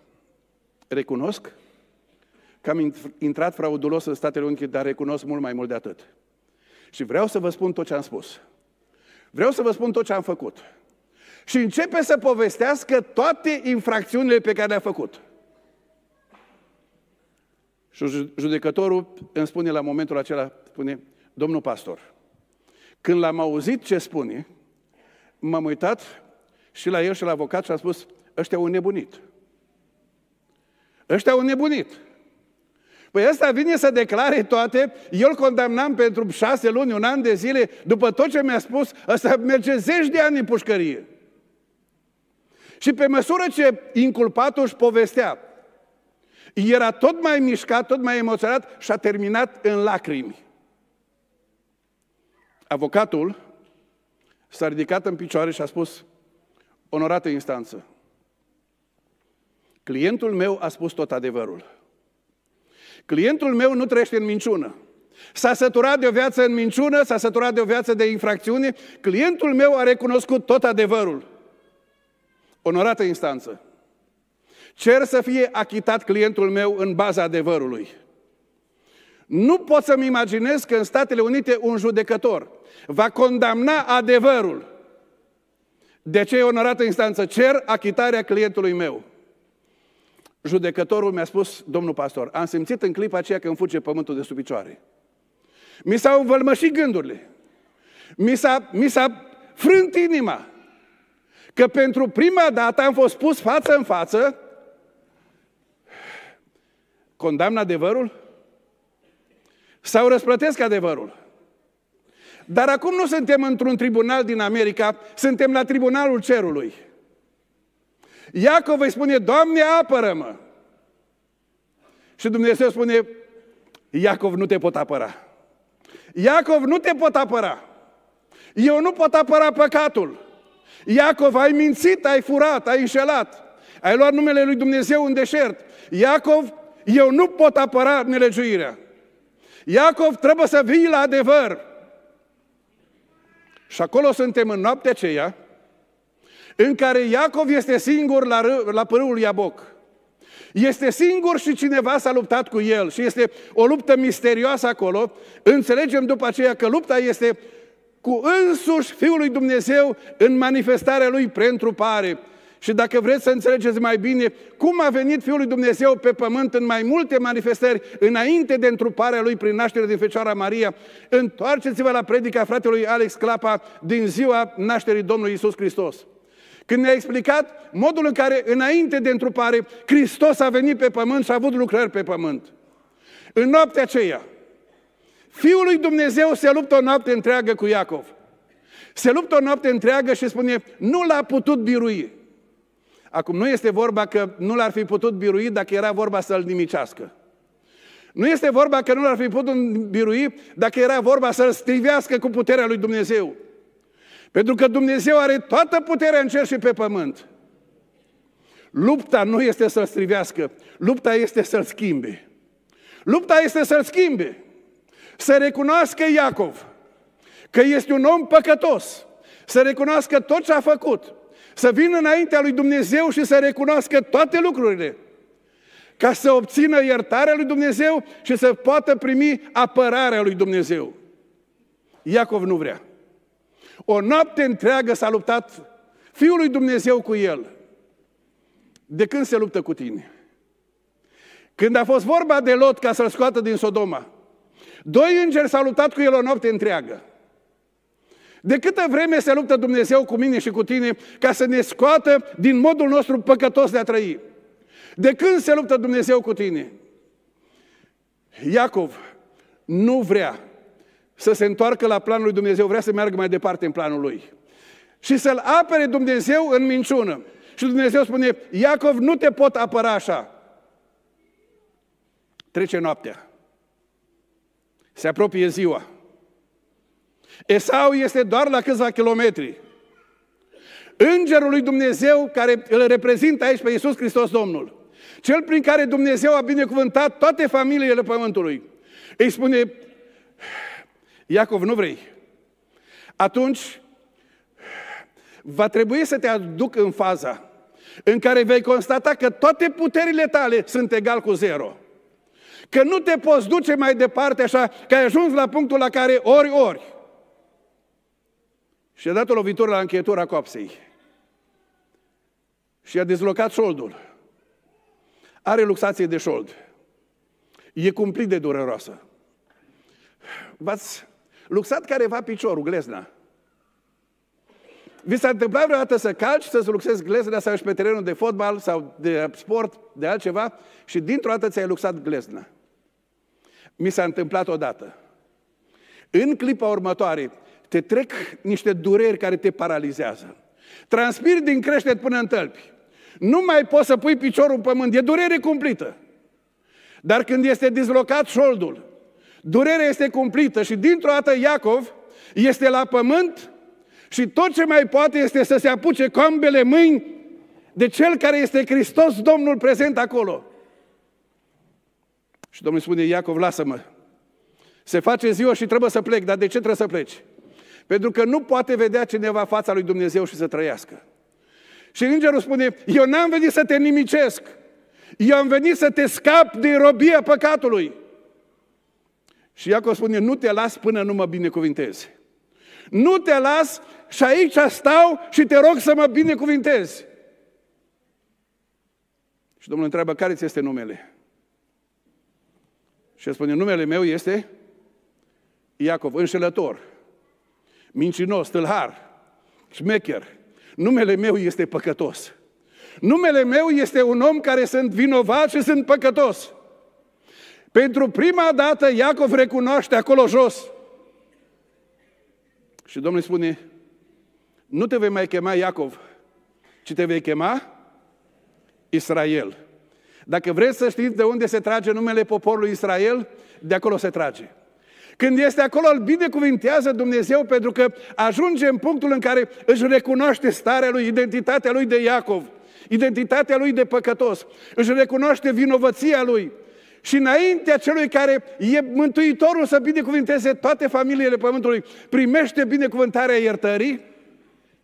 recunosc că am intrat fraudulos în Statele Unite, dar recunosc mult mai mult de atât. Și vreau să vă spun tot ce am spus. Vreau să vă spun tot ce am făcut. Și începe să povestească toate infracțiunile pe care le-a făcut. Și judecătorul îmi spune la momentul acela, spune, domnul pastor, când l-am auzit ce spune, m-am uitat și la el și la avocat și am spus, ăștia au nebunit. Ăștia au nebunit. Păi ăsta vine să declare toate, eu îl condamnam pentru șase luni, un an de zile, după tot ce mi-a spus, ăsta merge zeci de ani în pușcărie. Și pe măsură ce inculpatul își povestea era tot mai mișcat, tot mai emoționat și a terminat în lacrimi. Avocatul s-a ridicat în picioare și a spus, onorată instanță, clientul meu a spus tot adevărul. Clientul meu nu trăiește în minciună. S-a săturat de o viață în minciună, s-a săturat de o viață de infracțiune. Clientul meu a recunoscut tot adevărul. Onorată instanță, Cer să fie achitat clientul meu în baza adevărului. Nu pot să-mi imaginez că în Statele Unite un judecător va condamna adevărul. De ce e onorată instanță? Cer achitarea clientului meu. Judecătorul mi-a spus, domnul pastor, am simțit în clipa aceea că îmi fuge pământul de sub picioare. Mi s-au învălmășit gândurile. Mi s-a, mi s-a frânt inima. Că pentru prima dată am fost pus față în față condamn adevărul? Sau răsplătesc adevărul? Dar acum nu suntem într-un tribunal din America, suntem la tribunalul cerului. Iacov îi spune, Doamne, apără-mă! Și Dumnezeu spune, Iacov, nu te pot apăra. Iacov, nu te pot apăra. Eu nu pot apăra păcatul. Iacov, ai mințit, ai furat, ai înșelat. Ai luat numele lui Dumnezeu în deșert. Iacov, eu nu pot apăra nelegiuirea. Iacov, trebuie să vii la adevăr. Și acolo suntem în noaptea aceea, în care Iacov este singur la, râ- la pârâul Iaboc. Este singur și cineva s-a luptat cu el și este o luptă misterioasă acolo. Înțelegem după aceea că lupta este cu însuși Fiul lui Dumnezeu în manifestarea lui pentru pare. Și dacă vreți să înțelegeți mai bine cum a venit Fiul lui Dumnezeu pe pământ în mai multe manifestări, înainte de întruparea Lui prin nașterea din Fecioara Maria, întoarceți-vă la predica fratelui Alex Clapa din ziua nașterii Domnului Isus Hristos. Când ne-a explicat modul în care, înainte de întrupare, Hristos a venit pe pământ și a avut lucrări pe pământ. În noaptea aceea, Fiul lui Dumnezeu se luptă o noapte întreagă cu Iacov. Se luptă o noapte întreagă și spune, nu l-a putut birui. Acum, nu este vorba că nu l-ar fi putut birui dacă era vorba să-l nimicească. Nu este vorba că nu l-ar fi putut birui dacă era vorba să-l strivească cu puterea lui Dumnezeu. Pentru că Dumnezeu are toată puterea în cer și pe pământ. Lupta nu este să-l strivească, lupta este să-l schimbe. Lupta este să-l schimbe. Să recunoască Iacov că este un om păcătos. Să recunoască tot ce a făcut. Să vină înaintea lui Dumnezeu și să recunoască toate lucrurile. Ca să obțină iertarea lui Dumnezeu și să poată primi apărarea lui Dumnezeu. Iacov nu vrea. O noapte întreagă s-a luptat Fiul lui Dumnezeu cu el. De când se luptă cu tine? Când a fost vorba de Lot ca să-l scoată din Sodoma, doi îngeri s-au luptat cu el o noapte întreagă. De câtă vreme se luptă Dumnezeu cu mine și cu tine ca să ne scoată din modul nostru păcătos de a trăi? De când se luptă Dumnezeu cu tine? Iacov nu vrea să se întoarcă la planul lui Dumnezeu, vrea să meargă mai departe în planul lui. Și să-l apere Dumnezeu în minciună. Și Dumnezeu spune, Iacov, nu te pot apăra așa. Trece noaptea. Se apropie ziua. Esau este doar la câțiva kilometri. Îngerul lui Dumnezeu care îl reprezintă aici pe Iisus Hristos Domnul, cel prin care Dumnezeu a binecuvântat toate familiile pământului, îi spune, Iacov, nu vrei? Atunci va trebui să te aduc în faza în care vei constata că toate puterile tale sunt egal cu zero. Că nu te poți duce mai departe așa, că ai ajuns la punctul la care ori, ori. Și a dat o lovitură la încheietura coapsei. Și a dezlocat șoldul. Are luxație de șold. E cumplit de dureroasă. V-ați luxat careva piciorul, glezna. Vi s-a întâmplat vreodată să calci, să-ți luxezi glezna sau și pe terenul de fotbal sau de sport, de altceva și dintr-o dată ți-ai luxat glezna. Mi s-a întâmplat odată. În clipa următoare, te trec niște dureri care te paralizează. Transpir din creștet până în tălpi. Nu mai poți să pui piciorul în pământ, e durere cumplită. Dar când este dislocat șoldul, durerea este cumplită și dintr-o dată Iacov este la pământ și tot ce mai poate este să se apuce cu ambele mâini de cel care este Hristos Domnul prezent acolo. Și Domnul spune, Iacov, lasă-mă. Se face ziua și trebuie să plec, dar de ce trebuie să pleci? Pentru că nu poate vedea cineva fața lui Dumnezeu și să trăiască. Și îngerul spune, eu n-am venit să te nimicesc, eu am venit să te scap de robia păcatului. Și Iacov spune, nu te las până nu mă binecuvintezi. Nu te las și aici stau și te rog să mă binecuvintezi. Și Domnul întreabă, care ți este numele? Și el spune, numele meu este Iacov, înșelător mincinos, tâlhar, șmecher. Numele meu este păcătos. Numele meu este un om care sunt vinovat și sunt păcătos. Pentru prima dată Iacov recunoaște acolo jos. Și Domnul îi spune, nu te vei mai chema Iacov, ci te vei chema Israel. Dacă vreți să știți de unde se trage numele poporului Israel, de acolo se trage. Când este acolo, îl binecuvintează Dumnezeu pentru că ajunge în punctul în care își recunoaște starea lui, identitatea lui de Iacov, identitatea lui de păcătos, își recunoaște vinovăția lui. Și înaintea celui care e mântuitorul să binecuvinteze toate familiile pământului, primește binecuvântarea iertării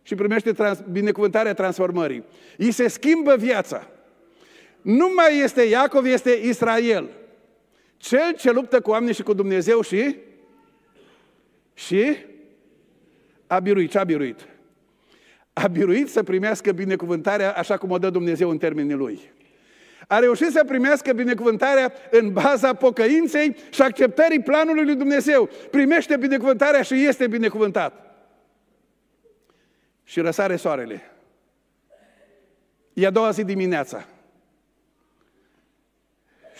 și primește trans- binecuvântarea transformării. Îi se schimbă viața. Nu mai este Iacov, este Israel. Cel ce luptă cu oamenii și cu Dumnezeu și? Și? A biruit. Ce a biruit? A biruit să primească binecuvântarea așa cum o dă Dumnezeu în termenii lui. A reușit să primească binecuvântarea în baza pocăinței și acceptării planului lui Dumnezeu. Primește binecuvântarea și este binecuvântat. Și răsare soarele. E a doua zi dimineața.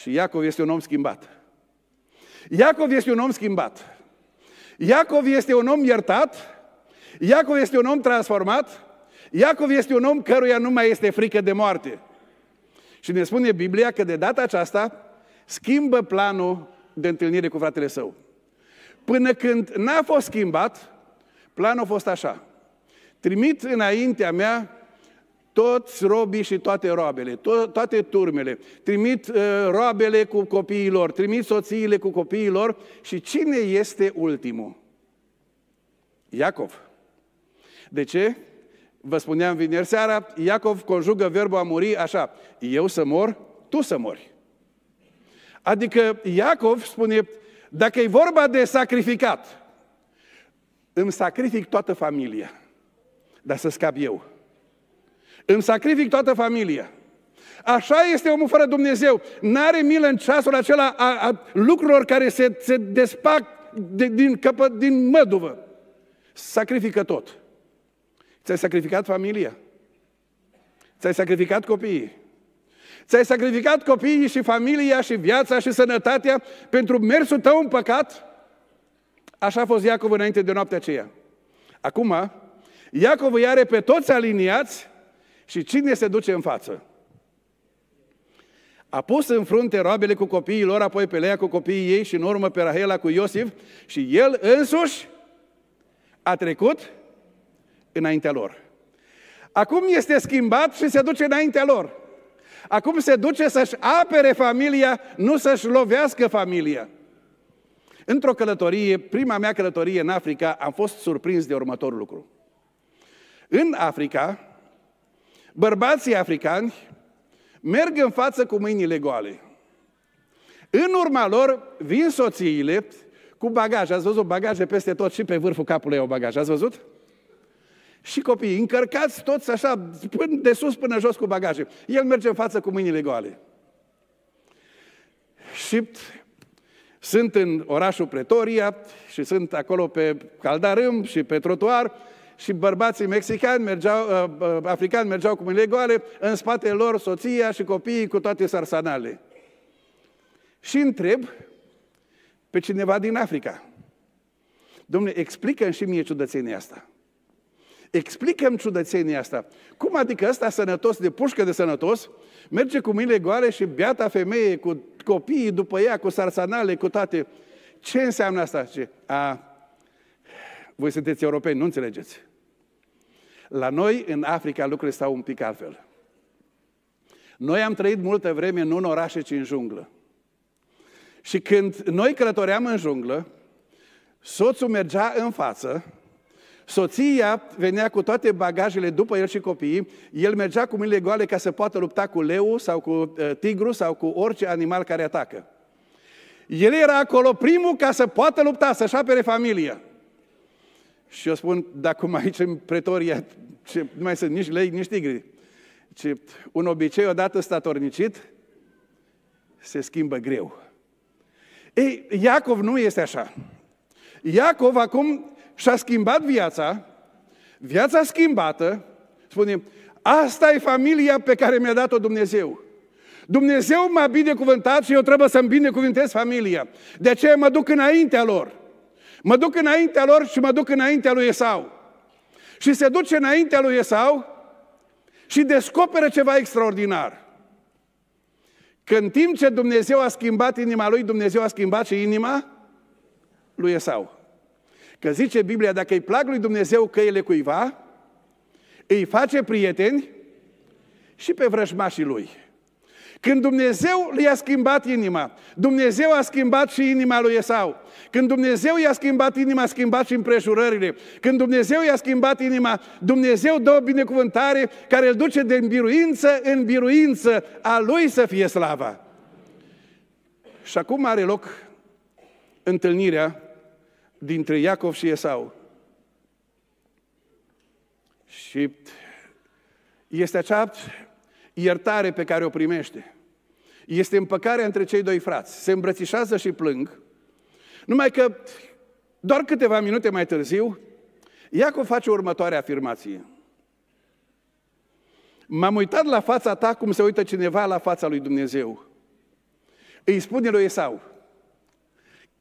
Și Iacov este un om schimbat. Iacov este un om schimbat. Iacov este un om iertat. Iacov este un om transformat. Iacov este un om căruia nu mai este frică de moarte. Și ne spune Biblia că de data aceasta schimbă planul de întâlnire cu fratele său. Până când n-a fost schimbat, planul a fost așa. Trimit înaintea mea toți robii și toate roabele, to- toate turmele. Trimit uh, roabele cu copiilor, trimit soțiile cu copiilor și cine este ultimul? Iacov. De ce? Vă spuneam vineri seara, Iacov conjugă verbul a muri așa, eu să mor, tu să mori. Adică Iacov spune, dacă e vorba de sacrificat, îmi sacrific toată familia, dar să scap eu. Îmi sacrific toată familia. Așa este omul fără Dumnezeu. N-are milă în ceasul acela a, a lucrurilor care se, se despac de, din, căpă, din măduvă. Sacrifică tot. Ți-ai sacrificat familia. Ți-ai sacrificat copiii. Ți-ai sacrificat copiii și familia și viața și sănătatea pentru mersul tău în păcat? Așa a fost Iacov înainte de noaptea aceea. Acum, Iacov îi are pe toți aliniați și cine se duce în față? A pus în frunte roabele cu copiii lor, apoi pe Lea cu copiii ei și în urmă pe Rahela cu Iosif și el însuși a trecut înaintea lor. Acum este schimbat și se duce înaintea lor. Acum se duce să-și apere familia, nu să-și lovească familia. Într-o călătorie, prima mea călătorie în Africa, am fost surprins de următorul lucru. În Africa, bărbații africani merg în față cu mâinile goale. În urma lor vin soțiile cu bagaje. Ați văzut bagaje peste tot și pe vârful capului au bagaje. Ați văzut? Și copiii încărcați toți așa, de sus până jos cu bagaje. El merge în față cu mâinile goale. Și sunt în orașul Pretoria și sunt acolo pe caldarâm și pe trotuar și bărbații mexicani mergeau, uh, uh, africani mergeau cu mâinile goale, în spatele lor soția și copiii cu toate sarsanale. Și întreb pe cineva din Africa. Domnule, explică și mie ciudățenia asta. Explică-mi ciudățenia asta. Cum adică ăsta sănătos, de pușcă de sănătos, merge cu mâinile goale și beata femeie cu copiii după ea, cu sarsanale, cu toate. Ce înseamnă asta? Ce? A, voi sunteți europeni, nu înțelegeți. La noi, în Africa, lucrurile stau un pic altfel. Noi am trăit multă vreme nu în orașe, ci în junglă. Și când noi călătoream în junglă, soțul mergea în față, soția venea cu toate bagajele după el și copiii, el mergea cu mâinile goale ca să poată lupta cu leu sau cu ă, tigru sau cu orice animal care atacă. El era acolo primul ca să poată lupta, să-și apere familia. Și eu spun, dacă cum aici în Pretoria ce, nu mai sunt nici lei, nici tigri, ci un obicei odată statornicit se schimbă greu. Ei, Iacov nu este așa. Iacov acum și-a schimbat viața, viața schimbată, spune, asta e familia pe care mi-a dat-o Dumnezeu. Dumnezeu m-a binecuvântat și eu trebuie să-mi binecuvântez familia. De aceea mă duc înaintea lor. Mă duc înaintea lor și mă duc înaintea lui Esau. Și se duce înaintea lui Esau și descoperă ceva extraordinar. Că în timp ce Dumnezeu a schimbat inima lui, Dumnezeu a schimbat și inima lui Esau. Că zice Biblia, dacă îi plac lui Dumnezeu căile cuiva, îi face prieteni și pe vrăjmașii lui. Când Dumnezeu le-a schimbat inima, Dumnezeu a schimbat și inima lui Esau. Când Dumnezeu i-a schimbat inima, a schimbat și împrejurările. Când Dumnezeu i-a schimbat inima, Dumnezeu dă o binecuvântare care îl duce de biruință în biruință, a lui să fie slava. Și acum are loc întâlnirea dintre Iacov și Esau. Și este acea iertare pe care o primește. Este împăcarea între cei doi frați. Se îmbrățișează și plâng. Numai că doar câteva minute mai târziu, Iacov face următoarea afirmație. M-am uitat la fața ta cum se uită cineva la fața lui Dumnezeu. Îi spune lui Esau,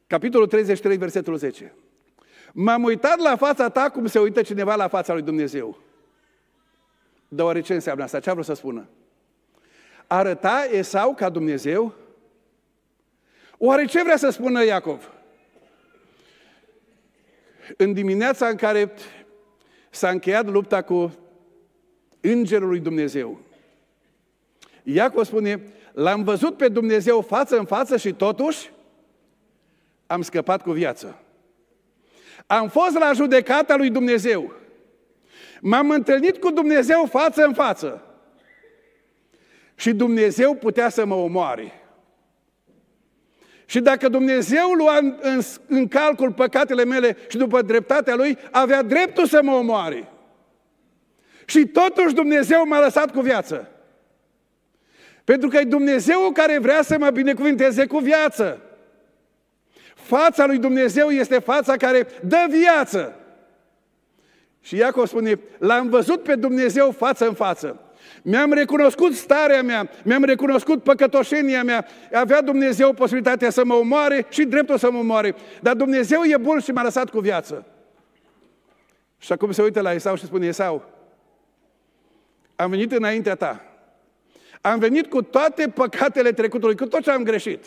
capitolul 33, versetul 10. M-am uitat la fața ta cum se uită cineva la fața lui Dumnezeu. Deoarece înseamnă asta? Ce a vrut să spună? arăta Esau ca Dumnezeu? Oare ce vrea să spună Iacov? În dimineața în care s-a încheiat lupta cu Îngerul lui Dumnezeu, Iacov spune, l-am văzut pe Dumnezeu față în față și totuși am scăpat cu viață. Am fost la judecata lui Dumnezeu. M-am întâlnit cu Dumnezeu față în față. Și Dumnezeu putea să mă omoare. Și dacă Dumnezeu lua în, în, în calcul păcatele mele și după dreptatea Lui, avea dreptul să mă omoare. Și totuși Dumnezeu m-a lăsat cu viață. Pentru că e Dumnezeu care vrea să mă binecuvinteze cu viață. Fața lui Dumnezeu este fața care dă viață. Și Iacov spune, l-am văzut pe Dumnezeu față în față. Mi-am recunoscut starea mea, mi-am recunoscut păcătoșenia mea. Avea Dumnezeu posibilitatea să mă omoare și dreptul să mă omoare. Dar Dumnezeu e bun și m-a lăsat cu viață. Și acum se uită la Esau și spune, Esau, am venit înaintea ta. Am venit cu toate păcatele trecutului, cu tot ce am greșit.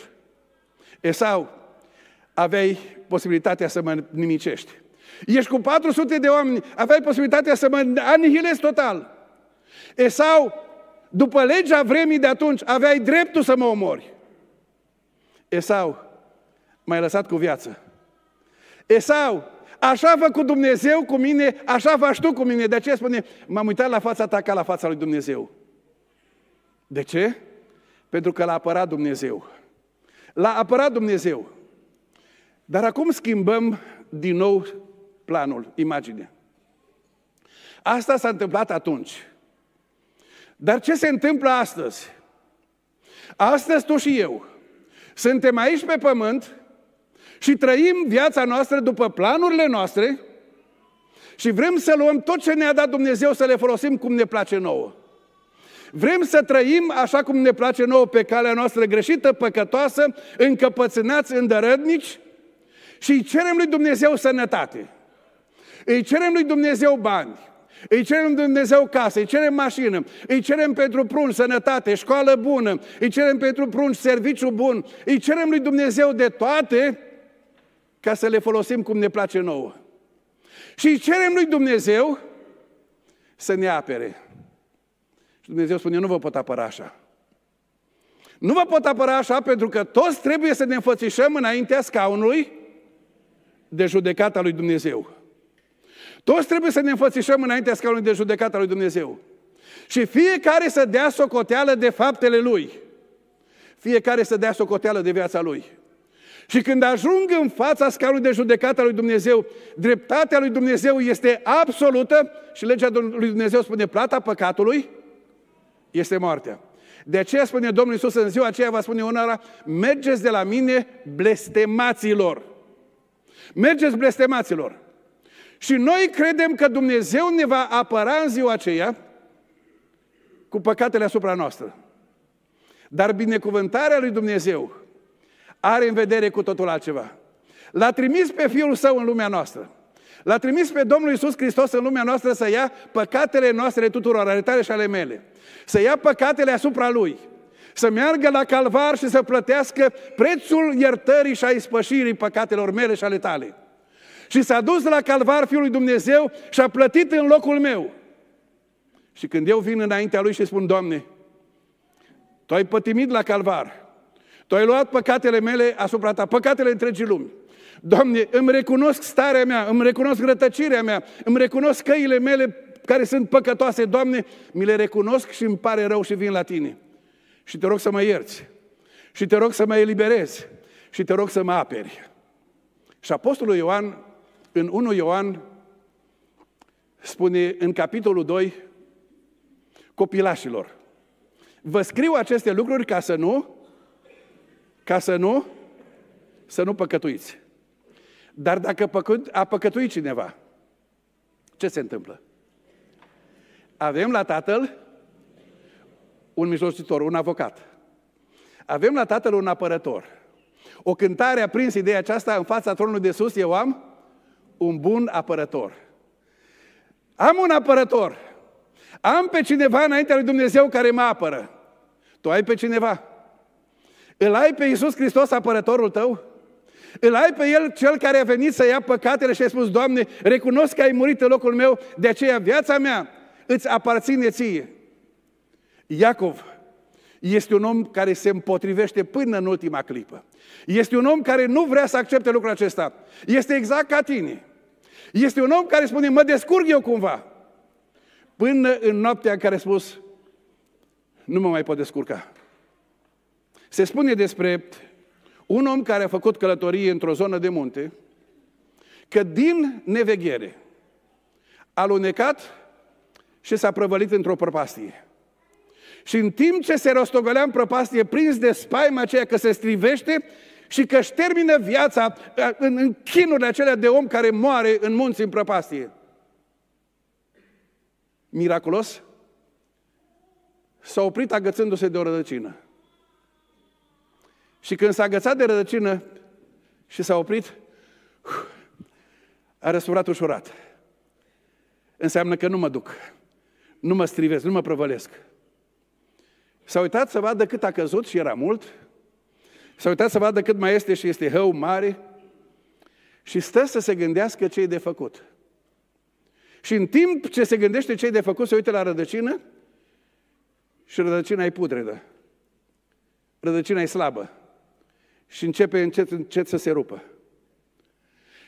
Esau, aveai posibilitatea să mă nimicești. Ești cu 400 de oameni, aveai posibilitatea să mă anihilezi total. Esau, după legea vremii de atunci, aveai dreptul să mă omori. Esau, m-ai lăsat cu viață. Esau, așa fă cu Dumnezeu cu mine, așa faci tu cu mine. De aceea spune, m-am uitat la fața ta ca la fața lui Dumnezeu. De ce? Pentru că l-a apărat Dumnezeu. L-a apărat Dumnezeu. Dar acum schimbăm din nou planul, imaginea. Asta s-a întâmplat atunci. Dar ce se întâmplă astăzi? Astăzi tu și eu suntem aici pe pământ și trăim viața noastră după planurile noastre și vrem să luăm tot ce ne-a dat Dumnezeu să le folosim cum ne place nouă. Vrem să trăim așa cum ne place nouă pe calea noastră greșită, păcătoasă, încăpățânați, îndărădnici și îi cerem lui Dumnezeu sănătate. Îi cerem lui Dumnezeu bani. Îi cerem Dumnezeu casă, îi cerem mașină, îi cerem pentru prunci sănătate, școală bună, îi cerem pentru prunci serviciu bun, îi cerem lui Dumnezeu de toate ca să le folosim cum ne place nouă. Și îi cerem lui Dumnezeu să ne apere. Și Dumnezeu spune, eu nu vă pot apăra așa. Nu vă pot apăra așa pentru că toți trebuie să ne înfățișăm înaintea scaunului de judecata lui Dumnezeu. Toți trebuie să ne înfățișăm înaintea scaunului de judecată al lui Dumnezeu. Și fiecare să dea socoteală de faptele lui. Fiecare să dea socoteală de viața lui. Și când ajung în fața scaunului de judecată al lui Dumnezeu, dreptatea lui Dumnezeu este absolută și legea lui Dumnezeu spune plata păcatului este moartea. De aceea spune Domnul Iisus în ziua aceea va spune unora, mergeți de la mine blestemaților. Mergeți blestemaților. Și noi credem că Dumnezeu ne va apăra în ziua aceea cu păcatele asupra noastră. Dar binecuvântarea lui Dumnezeu are în vedere cu totul altceva. L-a trimis pe Fiul Său în lumea noastră. L-a trimis pe Domnul Iisus Hristos în lumea noastră să ia păcatele noastre tuturor, ale tale și ale mele. Să ia păcatele asupra Lui. Să meargă la calvar și să plătească prețul iertării și a ispășirii păcatelor mele și ale tale și s-a dus la calvar Fiul lui Dumnezeu și a plătit în locul meu. Și când eu vin înaintea lui și spun, Doamne, Tu ai pătimit la calvar, Tu ai luat păcatele mele asupra Ta, păcatele întregii lumi. Doamne, îmi recunosc starea mea, îmi recunosc rătăcirea mea, îmi recunosc căile mele care sunt păcătoase, Doamne, mi le recunosc și îmi pare rău și vin la Tine. Și te rog să mă ierți. Și te rog să mă eliberezi. Și te rog să mă aperi. Și Apostolul Ioan în 1 Ioan spune în capitolul 2 copilașilor. Vă scriu aceste lucruri ca să nu ca să nu să nu păcătuiți. Dar dacă păcăt, a păcătuit cineva, ce se întâmplă? Avem la Tatăl un mijlocitor, un avocat. Avem la Tatăl un apărător. O cântare a prins ideea aceasta în fața tronului de sus, eu am un bun apărător. Am un apărător. Am pe cineva înaintea lui Dumnezeu care mă apără. Tu ai pe cineva. Îl ai pe Iisus Hristos apărătorul tău? Îl ai pe El cel care a venit să ia păcatele și a spus, Doamne, recunosc că ai murit în locul meu, de aceea viața mea îți aparține ție. Iacov este un om care se împotrivește până în ultima clipă. Este un om care nu vrea să accepte lucrul acesta. Este exact ca tine. Este un om care spune, mă descurg, eu cumva. Până în noaptea în care a spus, nu mă mai pot descurca. Se spune despre un om care a făcut călătorie într-o zonă de munte, că din neveghere a lunecat și s-a prăvălit într-o prăpastie. Și în timp ce se rostogolea în prăpastie, prins de spaima aceea că se strivește, și că își termină viața uh, în, în chinurile acelea de om care moare în munți, în prăpastie. Miraculos? S-a oprit agățându-se de o rădăcină. Și când s-a agățat de rădăcină și s-a oprit, a răsurat ușurat. Înseamnă că nu mă duc, nu mă strivesc, nu mă prăvălesc. S-a uitat să vadă cât a căzut și era mult, S-a uitat să vadă cât mai este și este hău mare și stă să se gândească ce e de făcut. Și în timp ce se gândește ce e de făcut, se uită la rădăcină și rădăcina e pudredă. Rădăcina e slabă. Și începe încet, încet să se rupă.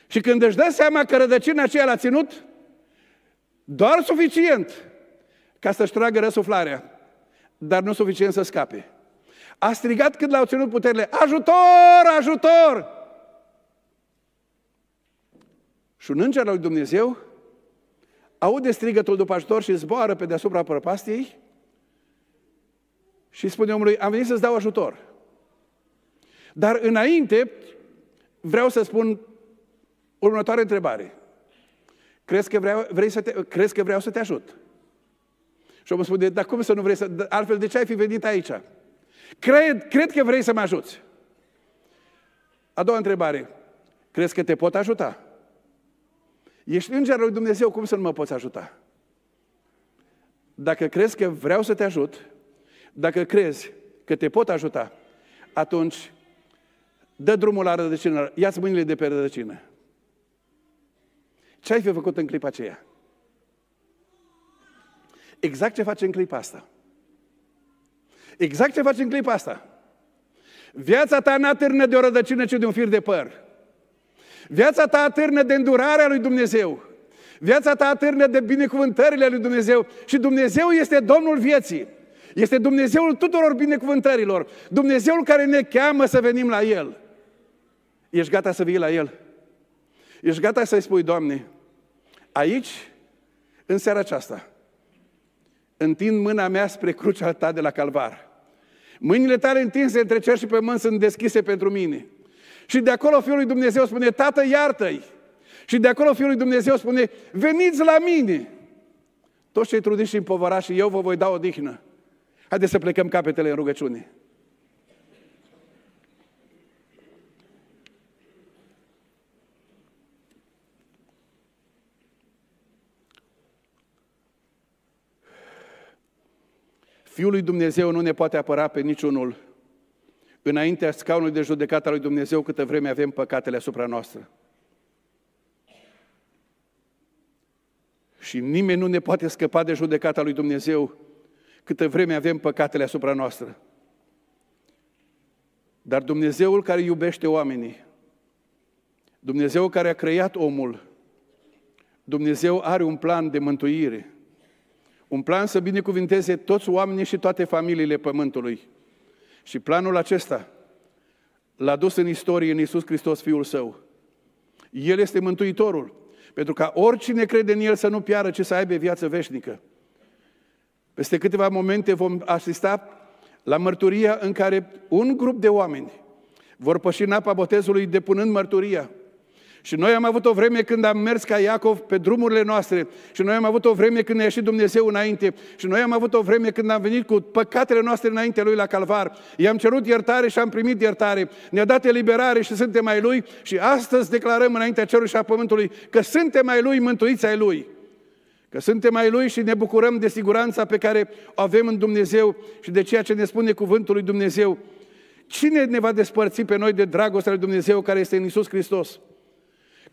Și când își dă seama că rădăcina aceea l-a ținut, doar suficient ca să-și tragă răsuflarea, dar nu suficient să scape. A strigat când l-au ținut puterile, ajutor, ajutor! Și un înger al lui Dumnezeu aude strigătul după ajutor și zboară pe deasupra prăpastiei și spune omului, am venit să-ți dau ajutor. Dar înainte vreau să spun următoare întrebare. Crezi că vreau, vrei să te, crezi că vreau să te ajut? Și omul spune, dar cum să nu vrei să... Altfel, de ce ai fi venit aici? Cred, cred că vrei să mă ajuți. A doua întrebare. Crezi că te pot ajuta? Ești îngerul lui Dumnezeu, cum să nu mă poți ajuta? Dacă crezi că vreau să te ajut, dacă crezi că te pot ajuta, atunci dă drumul la rădăcină, ia-ți mâinile de pe rădăcină. Ce ai fi făcut în clipa aceea? Exact ce face în clipa asta. Exact ce faci în clipa asta. Viața ta nu atârnă de o rădăcină, ci de un fir de păr. Viața ta atârnă de îndurarea lui Dumnezeu. Viața ta atârnă de binecuvântările lui Dumnezeu. Și Dumnezeu este Domnul vieții. Este Dumnezeul tuturor binecuvântărilor. Dumnezeul care ne cheamă să venim la El. Ești gata să vii la El? Ești gata să-i spui, Doamne, aici, în seara aceasta, întind mâna mea spre crucea ta de la calvar. Mâinile tale întinse între cer și pământ sunt deschise pentru mine. Și de acolo Fiul lui Dumnezeu spune, Tată, iartă-i! Și de acolo Fiul lui Dumnezeu spune, veniți la mine! Toți cei trudiți și împovărați și eu vă voi da o dihnă. Haideți să plecăm capetele în rugăciune. Fiul lui Dumnezeu nu ne poate apăra pe niciunul înaintea scaunului de judecată al lui Dumnezeu câtă vreme avem păcatele asupra noastră. Și nimeni nu ne poate scăpa de judecata lui Dumnezeu câtă vreme avem păcatele asupra noastră. Dar Dumnezeul care iubește oamenii, Dumnezeu care a creat omul, Dumnezeu are un plan de mântuire. Un plan să binecuvinteze toți oamenii și toate familiile pământului. Și planul acesta l-a dus în istorie în Iisus Hristos, Fiul Său. El este Mântuitorul, pentru ca oricine crede în El să nu piară, ci să aibă viață veșnică. Peste câteva momente vom asista la mărturia în care un grup de oameni vor păși în apa botezului depunând mărturia – și noi am avut o vreme când am mers ca Iacov pe drumurile noastre. Și noi am avut o vreme când ne-a ieșit Dumnezeu înainte. Și noi am avut o vreme când am venit cu păcatele noastre înainte Lui la Calvar. I-am cerut iertare și am primit iertare. Ne-a dat eliberare și suntem ai Lui. Și astăzi declarăm înaintea cerului și a pământului că suntem ai Lui, mântuiți ai Lui. Că suntem ai Lui și ne bucurăm de siguranța pe care o avem în Dumnezeu și de ceea ce ne spune cuvântul lui Dumnezeu. Cine ne va despărți pe noi de dragostea lui Dumnezeu care este în Isus Hristos?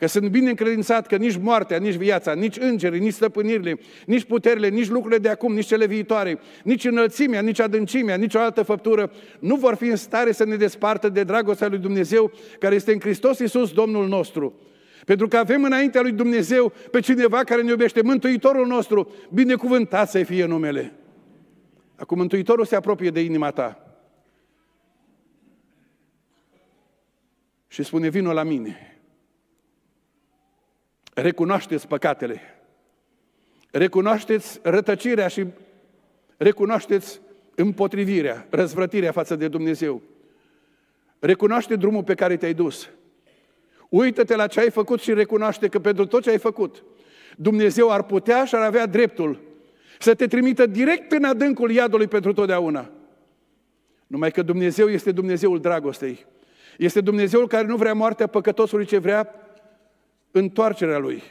Că sunt bine încredințat că nici moartea, nici viața, nici îngerii, nici stăpânirile, nici puterile, nici lucrurile de acum, nici cele viitoare, nici înălțimea, nici adâncimea, nici o altă făptură, nu vor fi în stare să ne despartă de dragostea lui Dumnezeu care este în Hristos Iisus, Domnul nostru. Pentru că avem înaintea lui Dumnezeu pe cineva care ne iubește, Mântuitorul nostru, binecuvântat să fie numele. Acum Mântuitorul se apropie de inima ta și spune, vino la mine. Recunoașteți păcatele. Recunoașteți rătăcirea și recunoașteți împotrivirea, răzvrătirea față de Dumnezeu. Recunoaște drumul pe care te-ai dus. Uită-te la ce ai făcut și recunoaște că pentru tot ce ai făcut, Dumnezeu ar putea și ar avea dreptul să te trimită direct în adâncul iadului pentru totdeauna. Numai că Dumnezeu este Dumnezeul dragostei. Este Dumnezeul care nu vrea moartea păcătosului, ce vrea întoarcerea lui.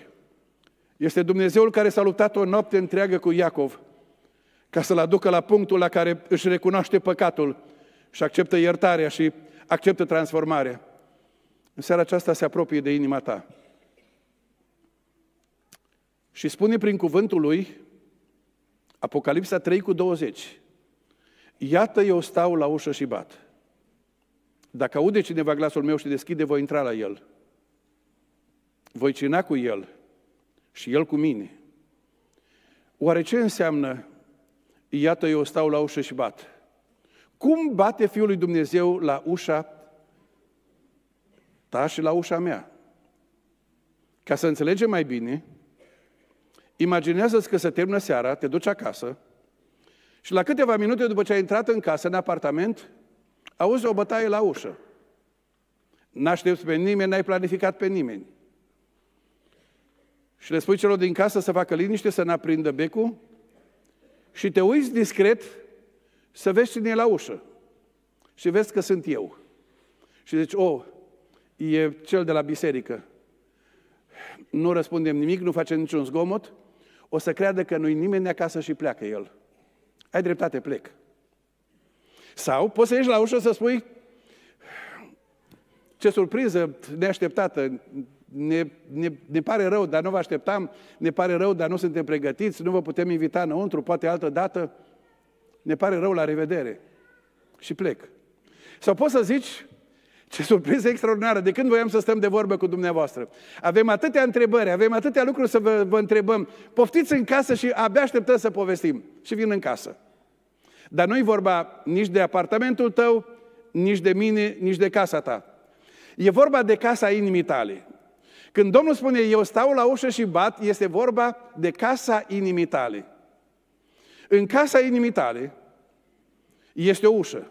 Este Dumnezeul care s-a luptat o noapte întreagă cu Iacov ca să-l aducă la punctul la care își recunoaște păcatul și acceptă iertarea și acceptă transformarea. În seara aceasta se apropie de inima ta. Și spune prin cuvântul lui, Apocalipsa 3 cu 20, Iată eu stau la ușă și bat. Dacă aude cineva glasul meu și deschide, voi intra la el – voi cina cu el și el cu mine. Oare ce înseamnă, iată eu stau la ușă și bat? Cum bate Fiul lui Dumnezeu la ușa ta și la ușa mea? Ca să înțelegem mai bine, imaginează-ți că se termină seara, te duci acasă și la câteva minute după ce ai intrat în casă, în apartament, auzi o bătaie la ușă. N-aștepți pe nimeni, n-ai planificat pe nimeni și le spui celor din casă să facă liniște, să ne aprindă becul și te uiți discret să vezi cine e la ușă. Și vezi că sunt eu. Și zici, oh, e cel de la biserică. Nu răspundem nimic, nu facem niciun zgomot, o să creadă că nu-i nimeni acasă și pleacă el. Ai dreptate, plec. Sau poți să ieși la ușă să spui ce surpriză neașteptată, ne, ne, ne pare rău, dar nu vă așteptam, ne pare rău, dar nu suntem pregătiți, nu vă putem invita înăuntru, poate altă dată, ne pare rău, la revedere. Și plec. Sau poți să zici, ce surpriză extraordinară, de când voiam să stăm de vorbă cu dumneavoastră. Avem atâtea întrebări, avem atâtea lucruri să vă, vă întrebăm. Poftiți în casă și abia așteptăm să povestim. Și vin în casă. Dar nu-i vorba nici de apartamentul tău, nici de mine, nici de casa ta. E vorba de casa inimii tale. Când Domnul spune, eu stau la ușă și bat, este vorba de casa inimitale. În casa inimitale este o ușă.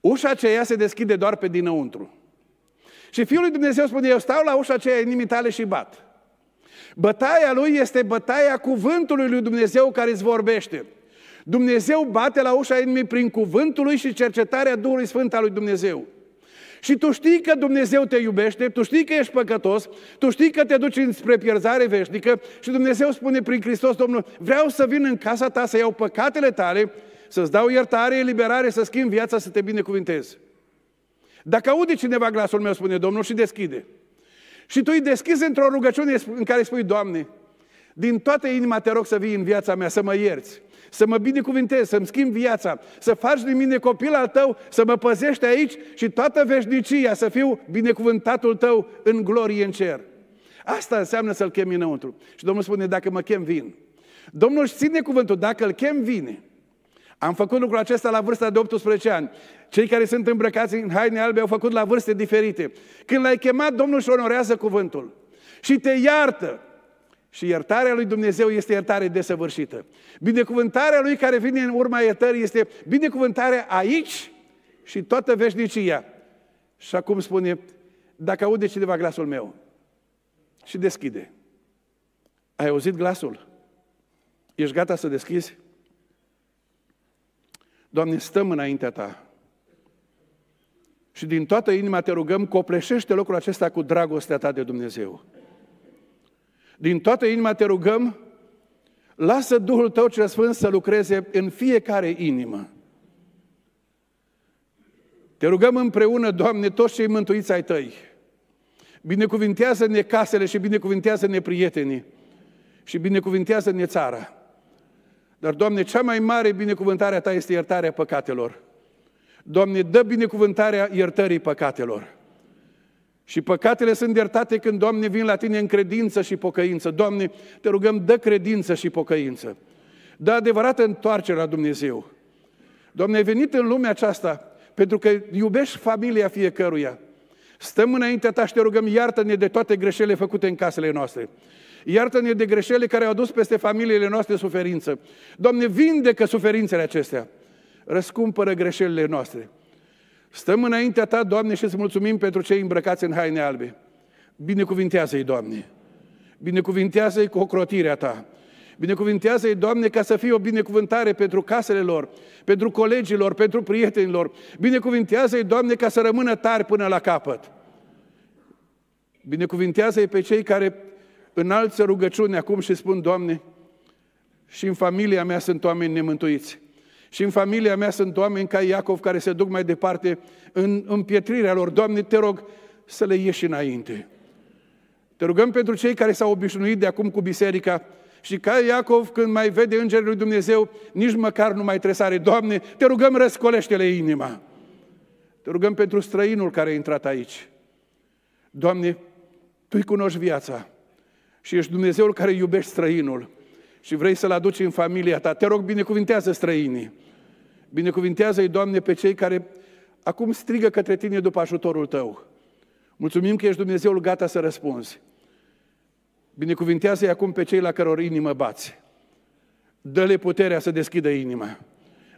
Ușa aceea se deschide doar pe dinăuntru. Și Fiul lui Dumnezeu spune, eu stau la ușa aceea inimitale și bat. Bătaia lui este bătaia cuvântului lui Dumnezeu care îți vorbește. Dumnezeu bate la ușa inimii prin cuvântul lui și cercetarea Duhului Sfânt al lui Dumnezeu. Și tu știi că Dumnezeu te iubește, tu știi că ești păcătos, tu știi că te duci spre pierzare veșnică și Dumnezeu spune prin Hristos, Domnul, vreau să vin în casa ta să iau păcatele tale, să-ți dau iertare, eliberare, să schimb viața, să te binecuvintez. Dacă aude cineva glasul meu, spune Domnul, și deschide. Și tu îi deschizi într-o rugăciune în care spui, Doamne, din toată inima te rog să vii în viața mea, să mă ierți să mă binecuvintezi, să-mi schimbi viața, să faci din mine copil al tău, să mă păzești aici și toată veșnicia să fiu binecuvântatul tău în glorie în cer. Asta înseamnă să-L chem înăuntru. Și Domnul spune, dacă mă chem, vin. Domnul își ține cuvântul, dacă îl chem, vine. Am făcut lucrul acesta la vârsta de 18 ani. Cei care sunt îmbrăcați în haine albe au făcut la vârste diferite. Când l-ai chemat, Domnul își onorează cuvântul. Și te iartă și iertarea lui Dumnezeu este iertare desăvârșită. Binecuvântarea lui care vine în urma iertării este binecuvântarea aici și toată veșnicia. Și acum spune, dacă aude cineva glasul meu și deschide. Ai auzit glasul? Ești gata să deschizi? Doamne, stăm înaintea Ta. Și din toată inima te rugăm, copleșește locul acesta cu dragostea Ta de Dumnezeu. Din toată inima te rugăm, lasă Duhul tău cel Sfânt să lucreze în fiecare inimă. Te rugăm împreună, Doamne, toți cei mântuiți ai Tăi. Binecuvintează-ne casele și binecuvintează-ne prietenii și binecuvintează-ne țara. Dar, Doamne, cea mai mare binecuvântare a Ta este iertarea păcatelor. Doamne, dă binecuvântarea iertării păcatelor. Și păcatele sunt iertate când, Doamne, vin la Tine în credință și pocăință. Doamne, te rugăm, dă credință și pocăință. Dă adevărată întoarcere la Dumnezeu. Doamne, ai venit în lumea aceasta pentru că iubești familia fiecăruia. Stăm înaintea Ta și te rugăm, iartă-ne de toate greșelile făcute în casele noastre. Iartă-ne de greșelile care au dus peste familiile noastre suferință. Doamne, vindecă suferințele acestea. Răscumpără greșelile noastre. Stăm înaintea Ta, Doamne, și îți mulțumim pentru cei îmbrăcați în haine albe. Binecuvintează-i, Doamne! Binecuvintează-i cu ocrotirea Ta! Binecuvintează-i, Doamne, ca să fie o binecuvântare pentru casele lor, pentru colegilor, pentru prietenilor. Binecuvintează-i, Doamne, ca să rămână tari până la capăt. Binecuvintează-i pe cei care înalță rugăciune acum și spun, Doamne, și în familia mea sunt oameni nemântuiți. Și în familia mea sunt oameni ca Iacov care se duc mai departe în împietrirea lor. Doamne, te rog să le ieși înainte. Te rugăm pentru cei care s-au obișnuit de acum cu biserica și ca Iacov când mai vede îngerul lui Dumnezeu, nici măcar nu mai tresare. Doamne, te rugăm răscolește-le inima. Te rugăm pentru străinul care a intrat aici. Doamne, Tu-i cunoști viața și ești Dumnezeul care iubești străinul și vrei să-l aduci în familia Ta. Te rog, binecuvintează străinii. Binecuvintează-i, Doamne, pe cei care acum strigă către Tine după ajutorul Tău. Mulțumim că ești Dumnezeul gata să răspunzi. Binecuvintează-i acum pe cei la căror inimă bați. Dă-le puterea să deschidă inima.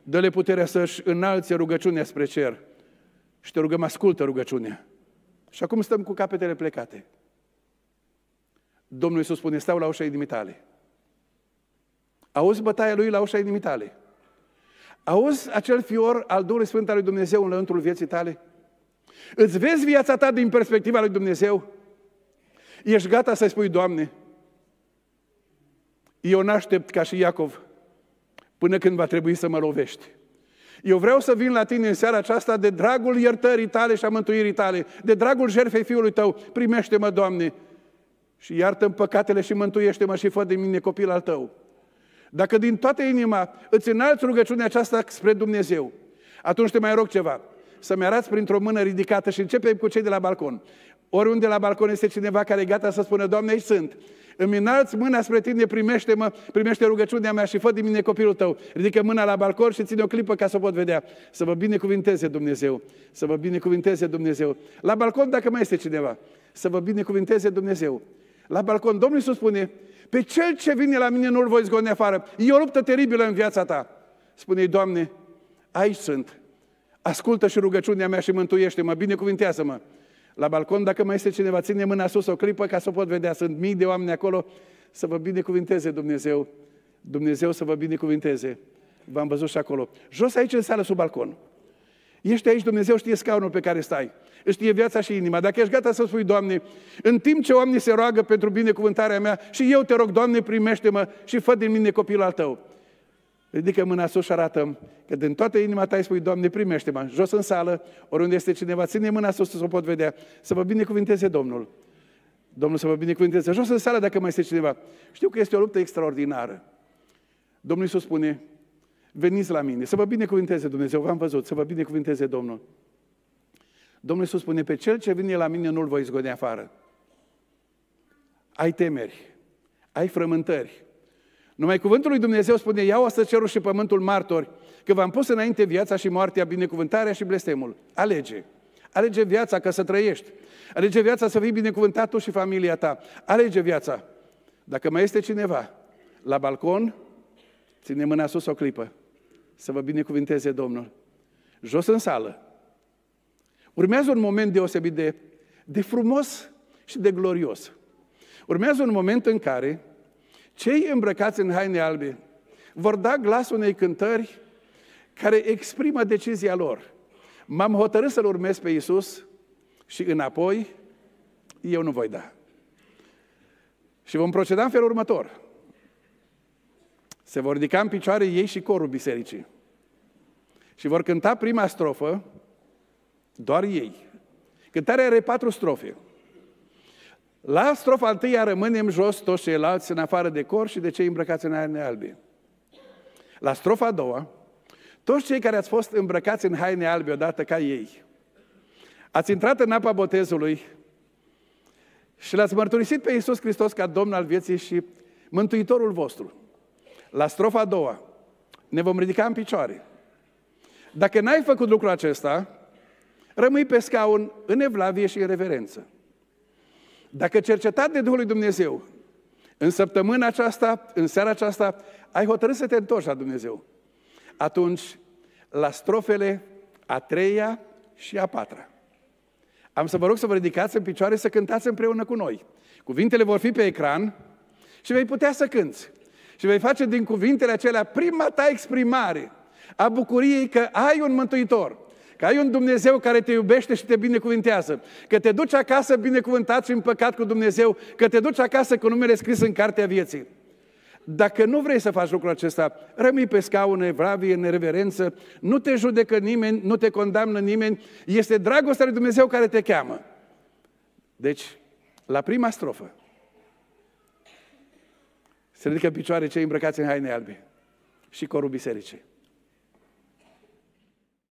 Dă-le puterea să-și înalțe rugăciunea spre cer. Și te rugăm, ascultă rugăciunea. Și acum stăm cu capetele plecate. Domnul Iisus spune, stau la ușa inimii tale. Auzi bătaia lui la ușa inimii tale. Auzi acel fior al Duhului Sfânt al lui Dumnezeu în lăuntrul vieții tale? Îți vezi viața ta din perspectiva lui Dumnezeu? Ești gata să-i spui, Doamne, eu n-aștept ca și Iacov până când va trebui să mă lovești. Eu vreau să vin la tine în seara aceasta de dragul iertării tale și a mântuirii tale, de dragul jertfei Fiului tău. Primește-mă, Doamne, și iartă-mi păcatele și mântuiește-mă și fă de mine copil al tău. Dacă din toată inima îți înalți rugăciunea aceasta spre Dumnezeu, atunci te mai rog ceva. Să-mi arăți printr-o mână ridicată și începem cu cei de la balcon. Oriunde la balcon este cineva care e gata să spună, Doamne, aici sunt. Îmi înalți mâna spre tine, primește-mă, primește rugăciunea mea și fă din mine copilul tău. Ridică mâna la balcon și ține o clipă ca să o pot vedea. Să vă binecuvinteze Dumnezeu. Să vă binecuvinteze Dumnezeu. La balcon dacă mai este cineva. Să vă binecuvinteze Dumnezeu. La balcon, Domnul Iisus spune, pe cel ce vine la mine nu-l voi zgoni afară. E o luptă teribilă în viața ta. spune Doamne, aici sunt. Ascultă și rugăciunea mea și mântuiește-mă, binecuvintează-mă. La balcon, dacă mai este cineva, ține mâna sus o clipă ca să o pot vedea. Sunt mii de oameni acolo. Să vă binecuvinteze Dumnezeu. Dumnezeu să vă binecuvinteze. V-am văzut și acolo. Jos aici în sală, sub balcon. Ești aici, Dumnezeu știe scaunul pe care stai. Știe viața și inima. Dacă ești gata să spui, Doamne, în timp ce oamenii se roagă pentru binecuvântarea mea și eu te rog, Doamne, primește-mă și fă din mine copilul al tău. Ridică mâna sus și arată că din toată inima ta îi spui, Doamne, primește-mă, jos în sală, oriunde este cineva, ține mâna sus să o pot vedea, să vă binecuvinteze Domnul. Domnul să vă binecuvinteze, jos în sală dacă mai este cineva. Știu că este o luptă extraordinară. Domnul Iisus spune, veniți la mine. Să vă binecuvânteze Dumnezeu, v-am văzut, să vă binecuvânteze Domnul. Domnul Iisus spune, pe cel ce vine la mine nu-l voi zgone afară. Ai temeri, ai frământări. Numai cuvântul lui Dumnezeu spune, iau asta cerul și pământul martori, că v-am pus înainte viața și moartea, binecuvântarea și blestemul. Alege. Alege viața ca să trăiești. Alege viața să fii binecuvântat tu și familia ta. Alege viața. Dacă mai este cineva la balcon, ține mâna sus o clipă. Să vă binecuvinteze Domnul. Jos în sală. Urmează un moment deosebit de, de frumos și de glorios. Urmează un moment în care cei îmbrăcați în haine albe vor da glas unei cântări care exprimă decizia lor. M-am hotărât să-L urmez pe Iisus și înapoi eu nu voi da. Și vom proceda în felul următor. Se vor ridica în picioare ei și corul bisericii. Și vor cânta prima strofă, doar ei. Cântarea are patru strofe. La strofa întâia rămânem jos toți ceilalți în afară de cor și de cei îmbrăcați în haine albe. La strofa a doua, toți cei care ați fost îmbrăcați în haine albe odată ca ei, ați intrat în apa botezului și l-ați mărturisit pe Iisus Hristos ca Domn al vieții și Mântuitorul vostru. La strofa a doua, ne vom ridica în picioare. Dacă n-ai făcut lucrul acesta, rămâi pe scaun în evlavie și în reverență. Dacă cercetat de Duhul lui Dumnezeu, în săptămâna aceasta, în seara aceasta, ai hotărât să te întorci la Dumnezeu, atunci la strofele a treia și a patra. Am să vă rog să vă ridicați în picioare să cântați împreună cu noi. Cuvintele vor fi pe ecran și vei putea să cânți și vei face din cuvintele acelea prima ta exprimare a bucuriei că ai un Mântuitor, că ai un Dumnezeu care te iubește și te binecuvintează, că te duci acasă binecuvântat și împăcat cu Dumnezeu, că te duci acasă cu numele scris în cartea vieții. Dacă nu vrei să faci lucrul acesta, rămâi pe scaun, evlavie, în reverență, nu te judecă nimeni, nu te condamnă nimeni, este dragostea lui Dumnezeu care te cheamă. Deci, la prima strofă, se ridică în picioare cei îmbrăcați în haine albe și corul bisericii.